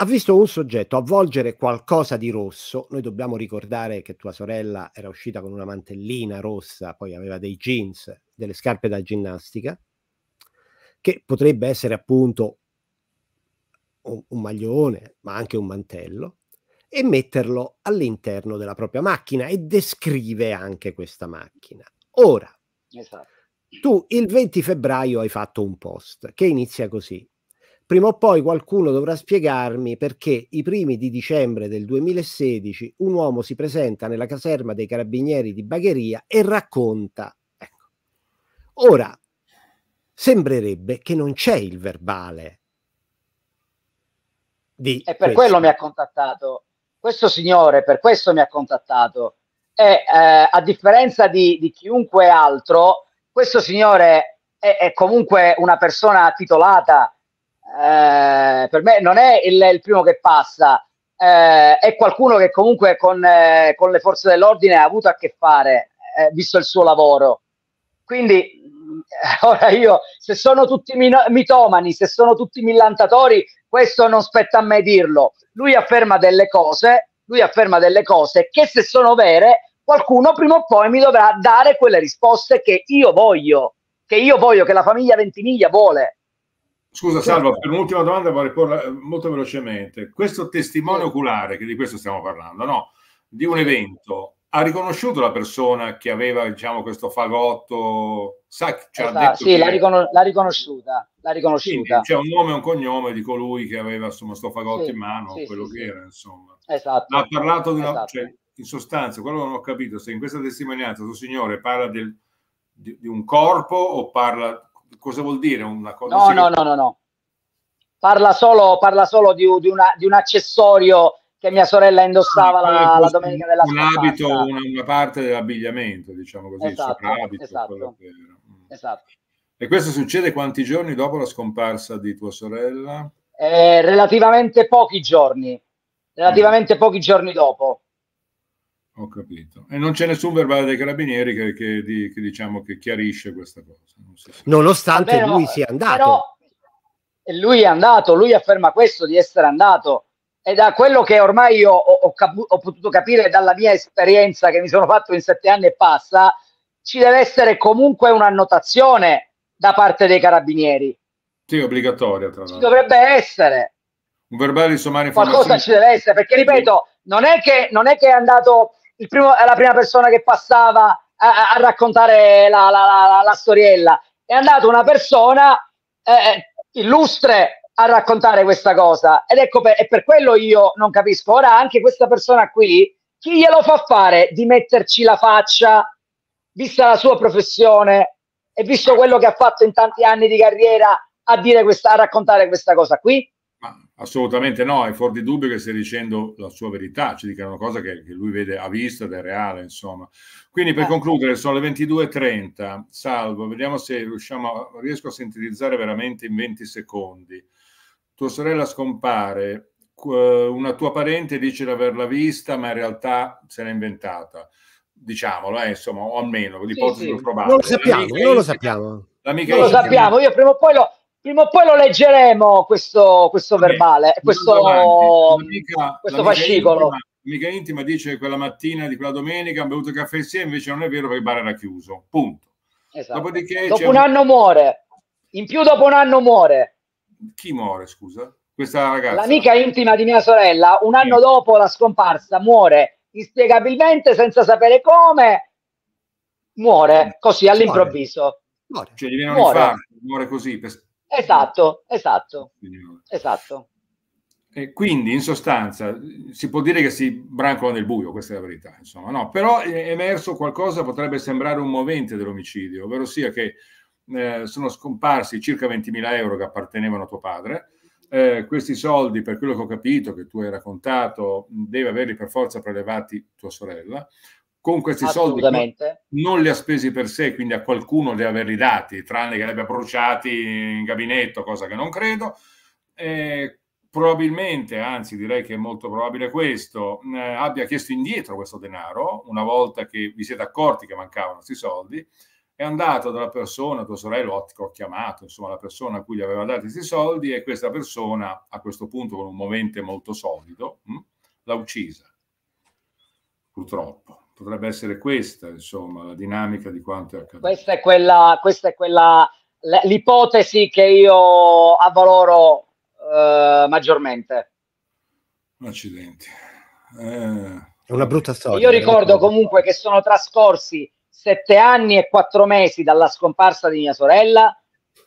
ha visto un soggetto avvolgere qualcosa di rosso. Noi dobbiamo ricordare che tua sorella era uscita con una mantellina rossa, poi aveva dei jeans, delle scarpe da ginnastica, che potrebbe essere appunto un, un maglione, ma anche un mantello, e metterlo all'interno della propria macchina e descrive anche questa macchina. Ora, esatto. tu il 20 febbraio hai fatto un post che inizia così Prima o poi qualcuno dovrà spiegarmi perché i primi di dicembre del 2016 un uomo si presenta nella caserma dei carabinieri di Bagheria e racconta. Ecco. Ora, sembrerebbe che non c'è il verbale. Di e per questo. quello mi ha contattato. Questo signore, per questo mi ha contattato. E eh, a differenza di, di, chiunque altro, questo signore è, è comunque una persona titolata eh, per me non è il, il primo che passa, eh, è qualcuno che comunque con, eh, con, le forze dell'ordine ha avuto a che fare, eh, visto il suo lavoro. Quindi, ora io, se sono tutti mino- mitomani, se sono tutti millantatori, questo non spetta a me dirlo. Lui afferma delle cose, lui afferma delle cose che se sono vere, qualcuno prima o poi mi dovrà dare quelle risposte che io voglio, che io voglio, che la famiglia Ventimiglia vuole Scusa certo. Salvo, per un'ultima domanda vorrei porla eh, molto velocemente. Questo testimone oculare, che di questo stiamo parlando, no? di un evento, ha riconosciuto la persona che aveva diciamo, questo fagotto? Sa, cioè, esatto, ha detto sì, l'ha, riconos- l'ha, riconosciuta. L'ha riconosciuta. c'è un nome e un cognome di colui che aveva insomma, sto fagotto sì, in mano, sì, quello sì, che era. Insomma. Esatto. Ha parlato di una... Esatto. Cioè, in sostanza, quello che non ho capito, se in questa testimonianza il signore parla del, di, di un corpo o parla cosa vuol dire una cosa? No, no, no, no, no. Parla solo, parla solo di, di, una, di un accessorio che mia sorella indossava la, ah, la, domenica della scorsa. Un abito, una, una, parte dell'abbigliamento, diciamo così, esatto, soprabito. esatto. Che... Mm. esatto. E questo succede quanti giorni dopo la scomparsa di tua sorella? Eh, relativamente pochi giorni, relativamente mm. pochi giorni dopo. Ho capito. E non c'è nessun verbale dei carabinieri che, che, che, che diciamo, chiarisce questa cosa. So se... Nonostante Vabbè, lui no, sia andato. Però lui è andato, lui afferma questo di essere andato. E da quello che ormai io ho, ho, capu- ho potuto capire dalla mia esperienza che mi sono fatto in sette anni e passa, ci deve essere comunque un'annotazione da parte dei carabinieri. Sì, obbligatoria tra l'altro. Ci dovrebbe essere. Un verbale di sommaria informazioni. Qualcosa ci deve essere, perché ripeto, non è che, non è, che è andato primo, la prima persona che passava a, a raccontare la, la, la, la, storiella. È andata una persona eh, eh illustre a raccontare questa cosa ed ecco per, per quello io non capisco. Ora anche questa persona qui, chi glielo fa fare di metterci la faccia, vista la sua professione e visto quello che ha fatto in tanti anni di carriera, a, dire questa, a raccontare questa cosa qui? Assolutamente no, è fuori di dubbio che stia dicendo la sua verità, ci dica una cosa che, che lui vede, ha visto ed è reale, insomma. Quindi per ah. concludere, sono le 22.30, salvo, vediamo se riusciamo riesco a sintetizzare veramente in 20 secondi. Tua sorella scompare, eh, una tua parente dice di averla vista, ma in realtà se l'è inventata, diciamolo, eh, insomma, o almeno l'ipotesi sì, sì. più probabile. Non lo sappiamo, non lo sappiamo. Non lo sappiamo, io prima o poi lo prima o poi lo leggeremo questo, questo verbale, questo, l'amica, questo l'amica fascicolo. Intima, intima dice che quella mattina di quella domenica hanno bevuto caffè insieme, invece non è vero perché il bar era chiuso, punto. Esatto. Dopodiché dopo un, un anno muore, in più dopo un anno muore. Chi muore, scusa? Questa ragazza. L'amica intima di mia sorella, un anno eh. dopo la scomparsa, muore inspiegabilmente senza sapere come, muore così all'improvviso. Muore. Cioè gli viene un muore. infarto, muore così per Esatto, esatto, esatto. E quindi in sostanza si può dire che si brancola nel buio, questa è la verità, insomma, no? però è emerso qualcosa potrebbe sembrare un movente dell'omicidio, ovvero sia che eh, sono scomparsi circa 20.000 euro che appartenevano a tuo padre, eh, questi soldi, per quello che ho capito, che tu hai raccontato, deve averli per forza prelevati tua sorella, con questi soldi non li ha spesi per sé, quindi a qualcuno li averli dati, tranne che li abbia bruciati in gabinetto, cosa che non credo. Eh, probabilmente, anzi direi che è molto probabile questo, eh, abbia chiesto indietro questo denaro una volta che vi siete accorti che mancavano questi soldi, è andato dalla persona, tua sorella, ho chiamato, insomma la persona a cui gli aveva dato questi soldi e questa persona a questo punto con un movente molto solido mh, hm, l'ha uccisa, purtroppo potrebbe essere questa, insomma, la dinamica di quanto è accaduto. Questa è quella, questa è quella l'ipotesi che io avvaloro eh, maggiormente. Accidenti. Eh, una brutta storia. Io ricordo comunque che sono trascorsi sette anni e quattro mesi dalla scomparsa di mia sorella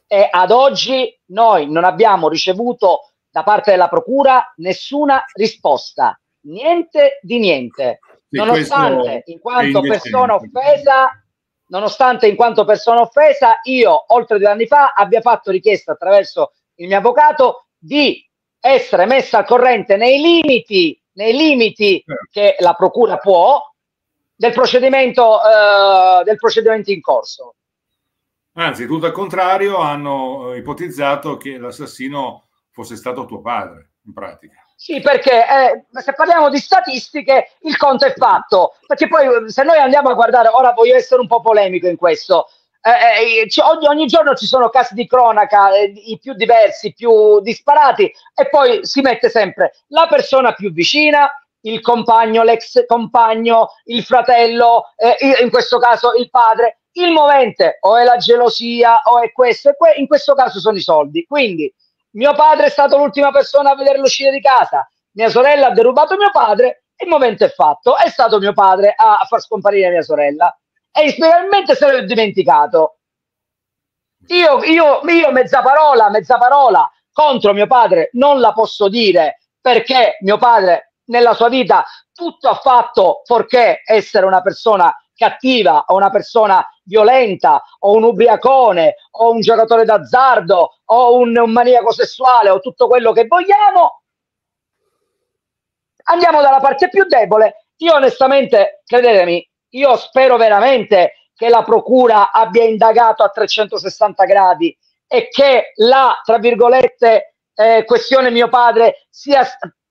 e ad oggi noi non abbiamo ricevuto da parte della Procura nessuna risposta, niente di niente nonostante in quanto persona offesa nonostante in quanto persona offesa io oltre due anni fa abbia fatto richiesta attraverso il mio avvocato di essere messa al corrente nei limiti, nei limiti certo. che la procura può del procedimento, eh, del procedimento in corso. Anzi, tutto al contrario, hanno eh, ipotizzato che l'assassino fosse stato tuo padre, in pratica. Sì, perché eh, se parliamo di statistiche il conto è fatto, perché poi eh, se noi andiamo a guardare, ora voglio essere un po' polemico in questo, eh, eh ogni, ogni, giorno ci sono casi di cronaca, eh, i più diversi, i più disparati, e poi si mette sempre la persona più vicina, il compagno, l'ex compagno, il fratello, eh, in questo caso il padre. Il movente o è la gelosia o è questo, e que- in questo caso sono i soldi. Quindi mio padre è stato l'ultima persona a vederlo uscire di casa. Mia sorella ha derubato mio padre. Il momento è fatto. È stato mio padre a, far scomparire mia sorella. E specialmente se l'ho dimenticato. Io, io, io mezza parola, mezza parola contro mio padre non la posso dire perché mio padre nella sua vita tutto ha fatto fuorché essere una persona cattiva o una persona violenta o un ubriacone o un giocatore d'azzardo o un, un maniaco sessuale o tutto quello che vogliamo, andiamo dalla parte più debole. Io onestamente, credetemi, io spero veramente che la procura abbia indagato a 360 gradi e che la, tra virgolette, eh, questione mio padre sia,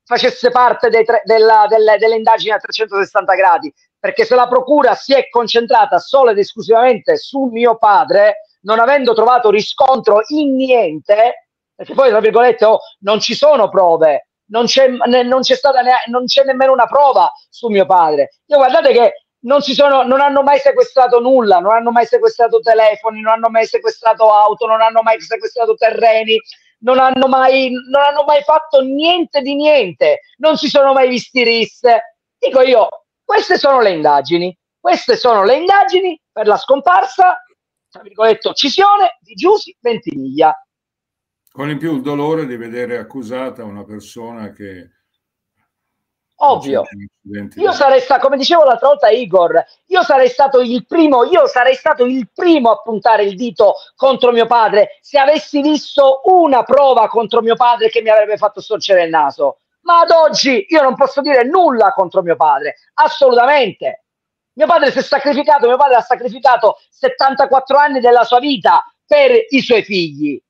facesse parte dei tre, della, delle, delle indagini a 360 gradi, perché se la procura si è concentrata solo ed esclusivamente su mio padre, non avendo trovato riscontro in niente, perché poi tra virgolette oh, non ci sono prove, non c'è, ne, non c'è stata ne, non c'è nemmeno una prova su mio padre. Io guardate che non, si sono, non, hanno mai sequestrato nulla, non hanno mai sequestrato telefoni, non hanno mai sequestrato auto, non hanno mai sequestrato terreni, non hanno mai, non hanno mai fatto niente di niente, non si sono mai visti risse. Dico io, queste sono le indagini. Queste sono le indagini per la scomparsa, tra virgolette, uccisione di Giussi Ventimiglia. Con in più il dolore di vedere accusata una persona che... Ovvio. Io sarei stato, come dicevo l'altra volta Igor, io sarei stato il primo, io sarei stato il primo a puntare il dito contro mio padre se avessi visto una prova contro mio padre che mi avrebbe fatto storcere il naso ma ad oggi io non posso dire nulla contro mio padre, assolutamente. Mio padre si è sacrificato, mio padre ha sacrificato 74 anni della sua vita per i suoi figli.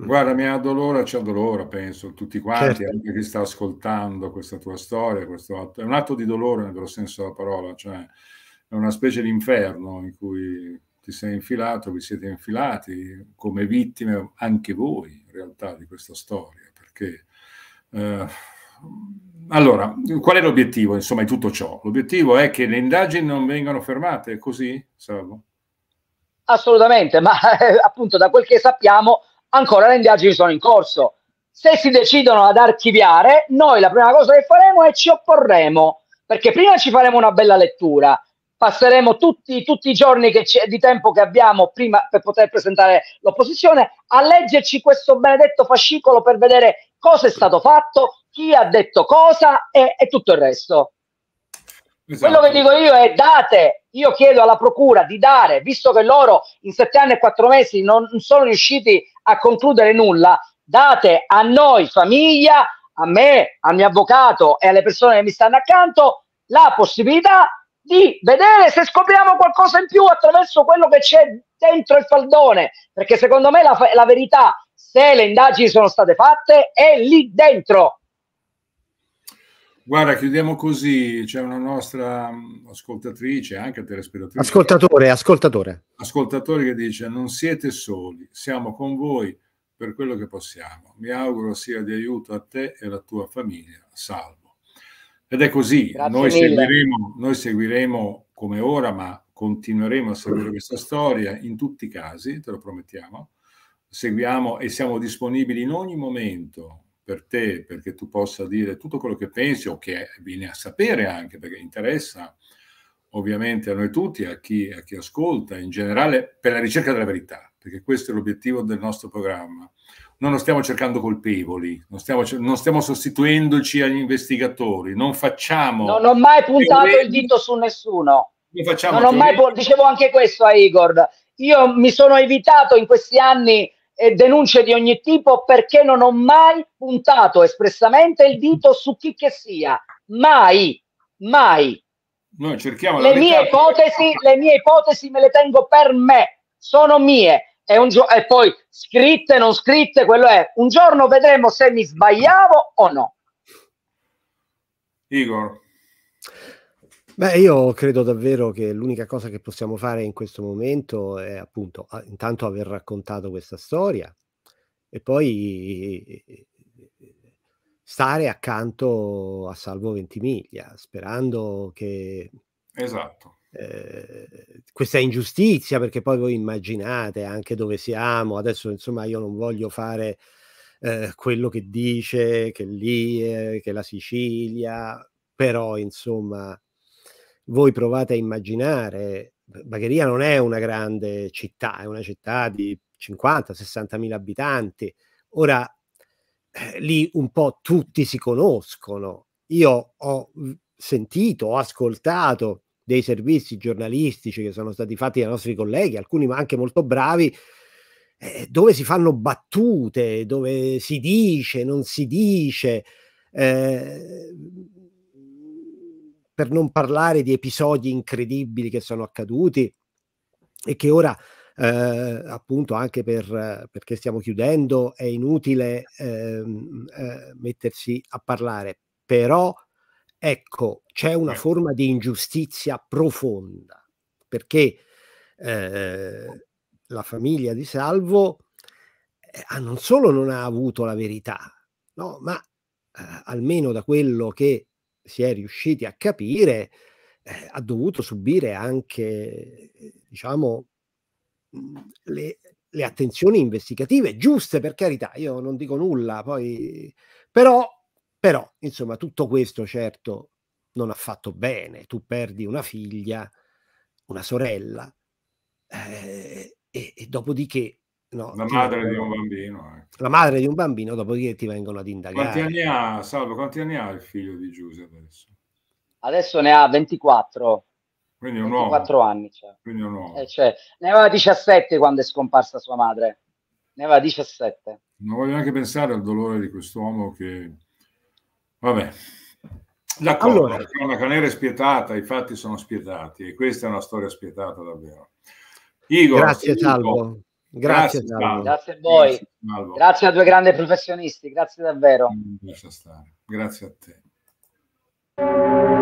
Guarda, mi addolora, ci addolora, penso, tutti quanti, certo. anche chi sta ascoltando questa tua storia, questo atto, è un atto di dolore nel vero senso della parola, cioè è una specie di inferno in cui ti sei infilato, vi siete infilati come vittime anche voi in realtà di questa storia perché... Eh, allora, qual è l'obiettivo, insomma, di tutto ciò? L'obiettivo è che le indagini non vengano fermate, è così, Salvo? Assolutamente, ma eh, appunto da quel che sappiamo ancora le indagini sono in corso. Se si decidono ad archiviare, noi la prima cosa che faremo è ci opporremo, perché prima ci faremo una bella lettura, passeremo tutti, tutti i giorni di tempo che abbiamo prima per poter presentare l'opposizione a leggerci questo benedetto fascicolo per vedere cosa è stato fatto, chi ha detto cosa e, e tutto il resto. Esatto. Quello che dico io è date, io chiedo alla Procura di dare, visto che loro in sette anni e quattro mesi non, non sono riusciti a concludere nulla, date a noi famiglia, a me, al mio avvocato e alle persone che mi stanno accanto la possibilità di vedere se scopriamo qualcosa in più attraverso quello che c'è dentro il faldone, perché secondo me la, la verità se le indagini sono state fatte è lì dentro. Guarda, chiudiamo così, c'è una nostra mm, ascoltatrice, anche telespettatrice. Ascoltatore, ascoltatore. Ascoltatore che dice, non siete soli, siamo con voi per quello che possiamo. Mi auguro sia di aiuto a te e alla tua famiglia. Salvo. Ed è così, noi seguiremo, noi seguiremo, come ora, ma continueremo a seguire questa storia in tutti i casi, te lo promettiamo, seguiamo e siamo disponibili in ogni momento per te, perché tu possa dire tutto quello che pensi o che viene a sapere anche, perché interessa ovviamente a noi tutti, a chi, a chi ascolta, in generale per la ricerca della verità, perché questo è l'obiettivo del nostro programma. Noi non stiamo cercando colpevoli, non stiamo, non stiamo, sostituendoci agli investigatori, non facciamo... Non ho mai puntato il dito su nessuno. Non, facciamo non ho mai, dicevo anche questo a Igor, io mi sono evitato in questi anni e denunce di ogni tipo perché non ho mai puntato espressamente il dito su chi che sia, mai, mai. Noi cerchiamo le mie, ipotesi, le mie ipotesi me le tengo per me, sono mie. E, un gio- e poi scritte, non scritte, quello è. Un giorno vedremo se mi sbagliavo o no. Igor. Beh, io credo davvero che l'unica cosa che possiamo fare in questo momento è appunto a- intanto aver raccontato questa storia e poi stare accanto a Salvo Ventimiglia, sperando che... Esatto. Eh, questa ingiustizia, perché poi voi immaginate anche dove siamo, adesso insomma io non voglio fare eh, quello che dice che lì, eh, che la Sicilia, però insomma voi provate a immaginare, Bagheria non è una grande città, è una città di 50-60 mila abitanti. Ora, eh, lì un po' tutti si conoscono. Io ho mhmm, sentito, ho ascoltato dei servizi giornalistici che sono stati fatti dai nostri colleghi, alcuni ma anche molto bravi, eh, dove si fanno battute, dove si dice, non si dice. Eh, per non parlare di episodi incredibili che sono accaduti e che ora eh, appunto anche per, perché stiamo chiudendo è inutile eh, eh, mettersi a parlare, però ecco c'è una certo. forma di ingiustizia profonda perché eh, la famiglia di Salvo eh, non solo non ha avuto la verità, no, ma eh, almeno da quello che si è riusciti a capire, eh, ha dovuto subire anche, diciamo, le, le attenzioni investigative, giuste per carità, io non dico nulla, poi... però, però, insomma, tutto questo certo non ha fatto bene, tu perdi una figlia, una sorella, eh, e, e, dopodiché No, la madre di eh. un bambino. Ecco. La madre di un bambino, dopodiché ti vengono ad indagare. Quanti anni ha, Salvo, quanti anni ha il figlio di Giuseppe adesso? Adesso ne ha 24. Quindi è un 24 uomo. anni. Cioè. Quindi un uomo. Eh, cioè, ne aveva 17 quando è scomparsa sua madre. Ne aveva 17. Non voglio neanche pensare al dolore di quest'uomo che... Vabbè. D'accordo, allora... la cronaca nera è spietata, i fatti sono spietati e questa è una storia spietata davvero. Igor, Grazie Salvo. Grazie, grazie, grazie a voi. Grazie, grazie, a due grandi professionisti, grazie davvero. Grazie a te.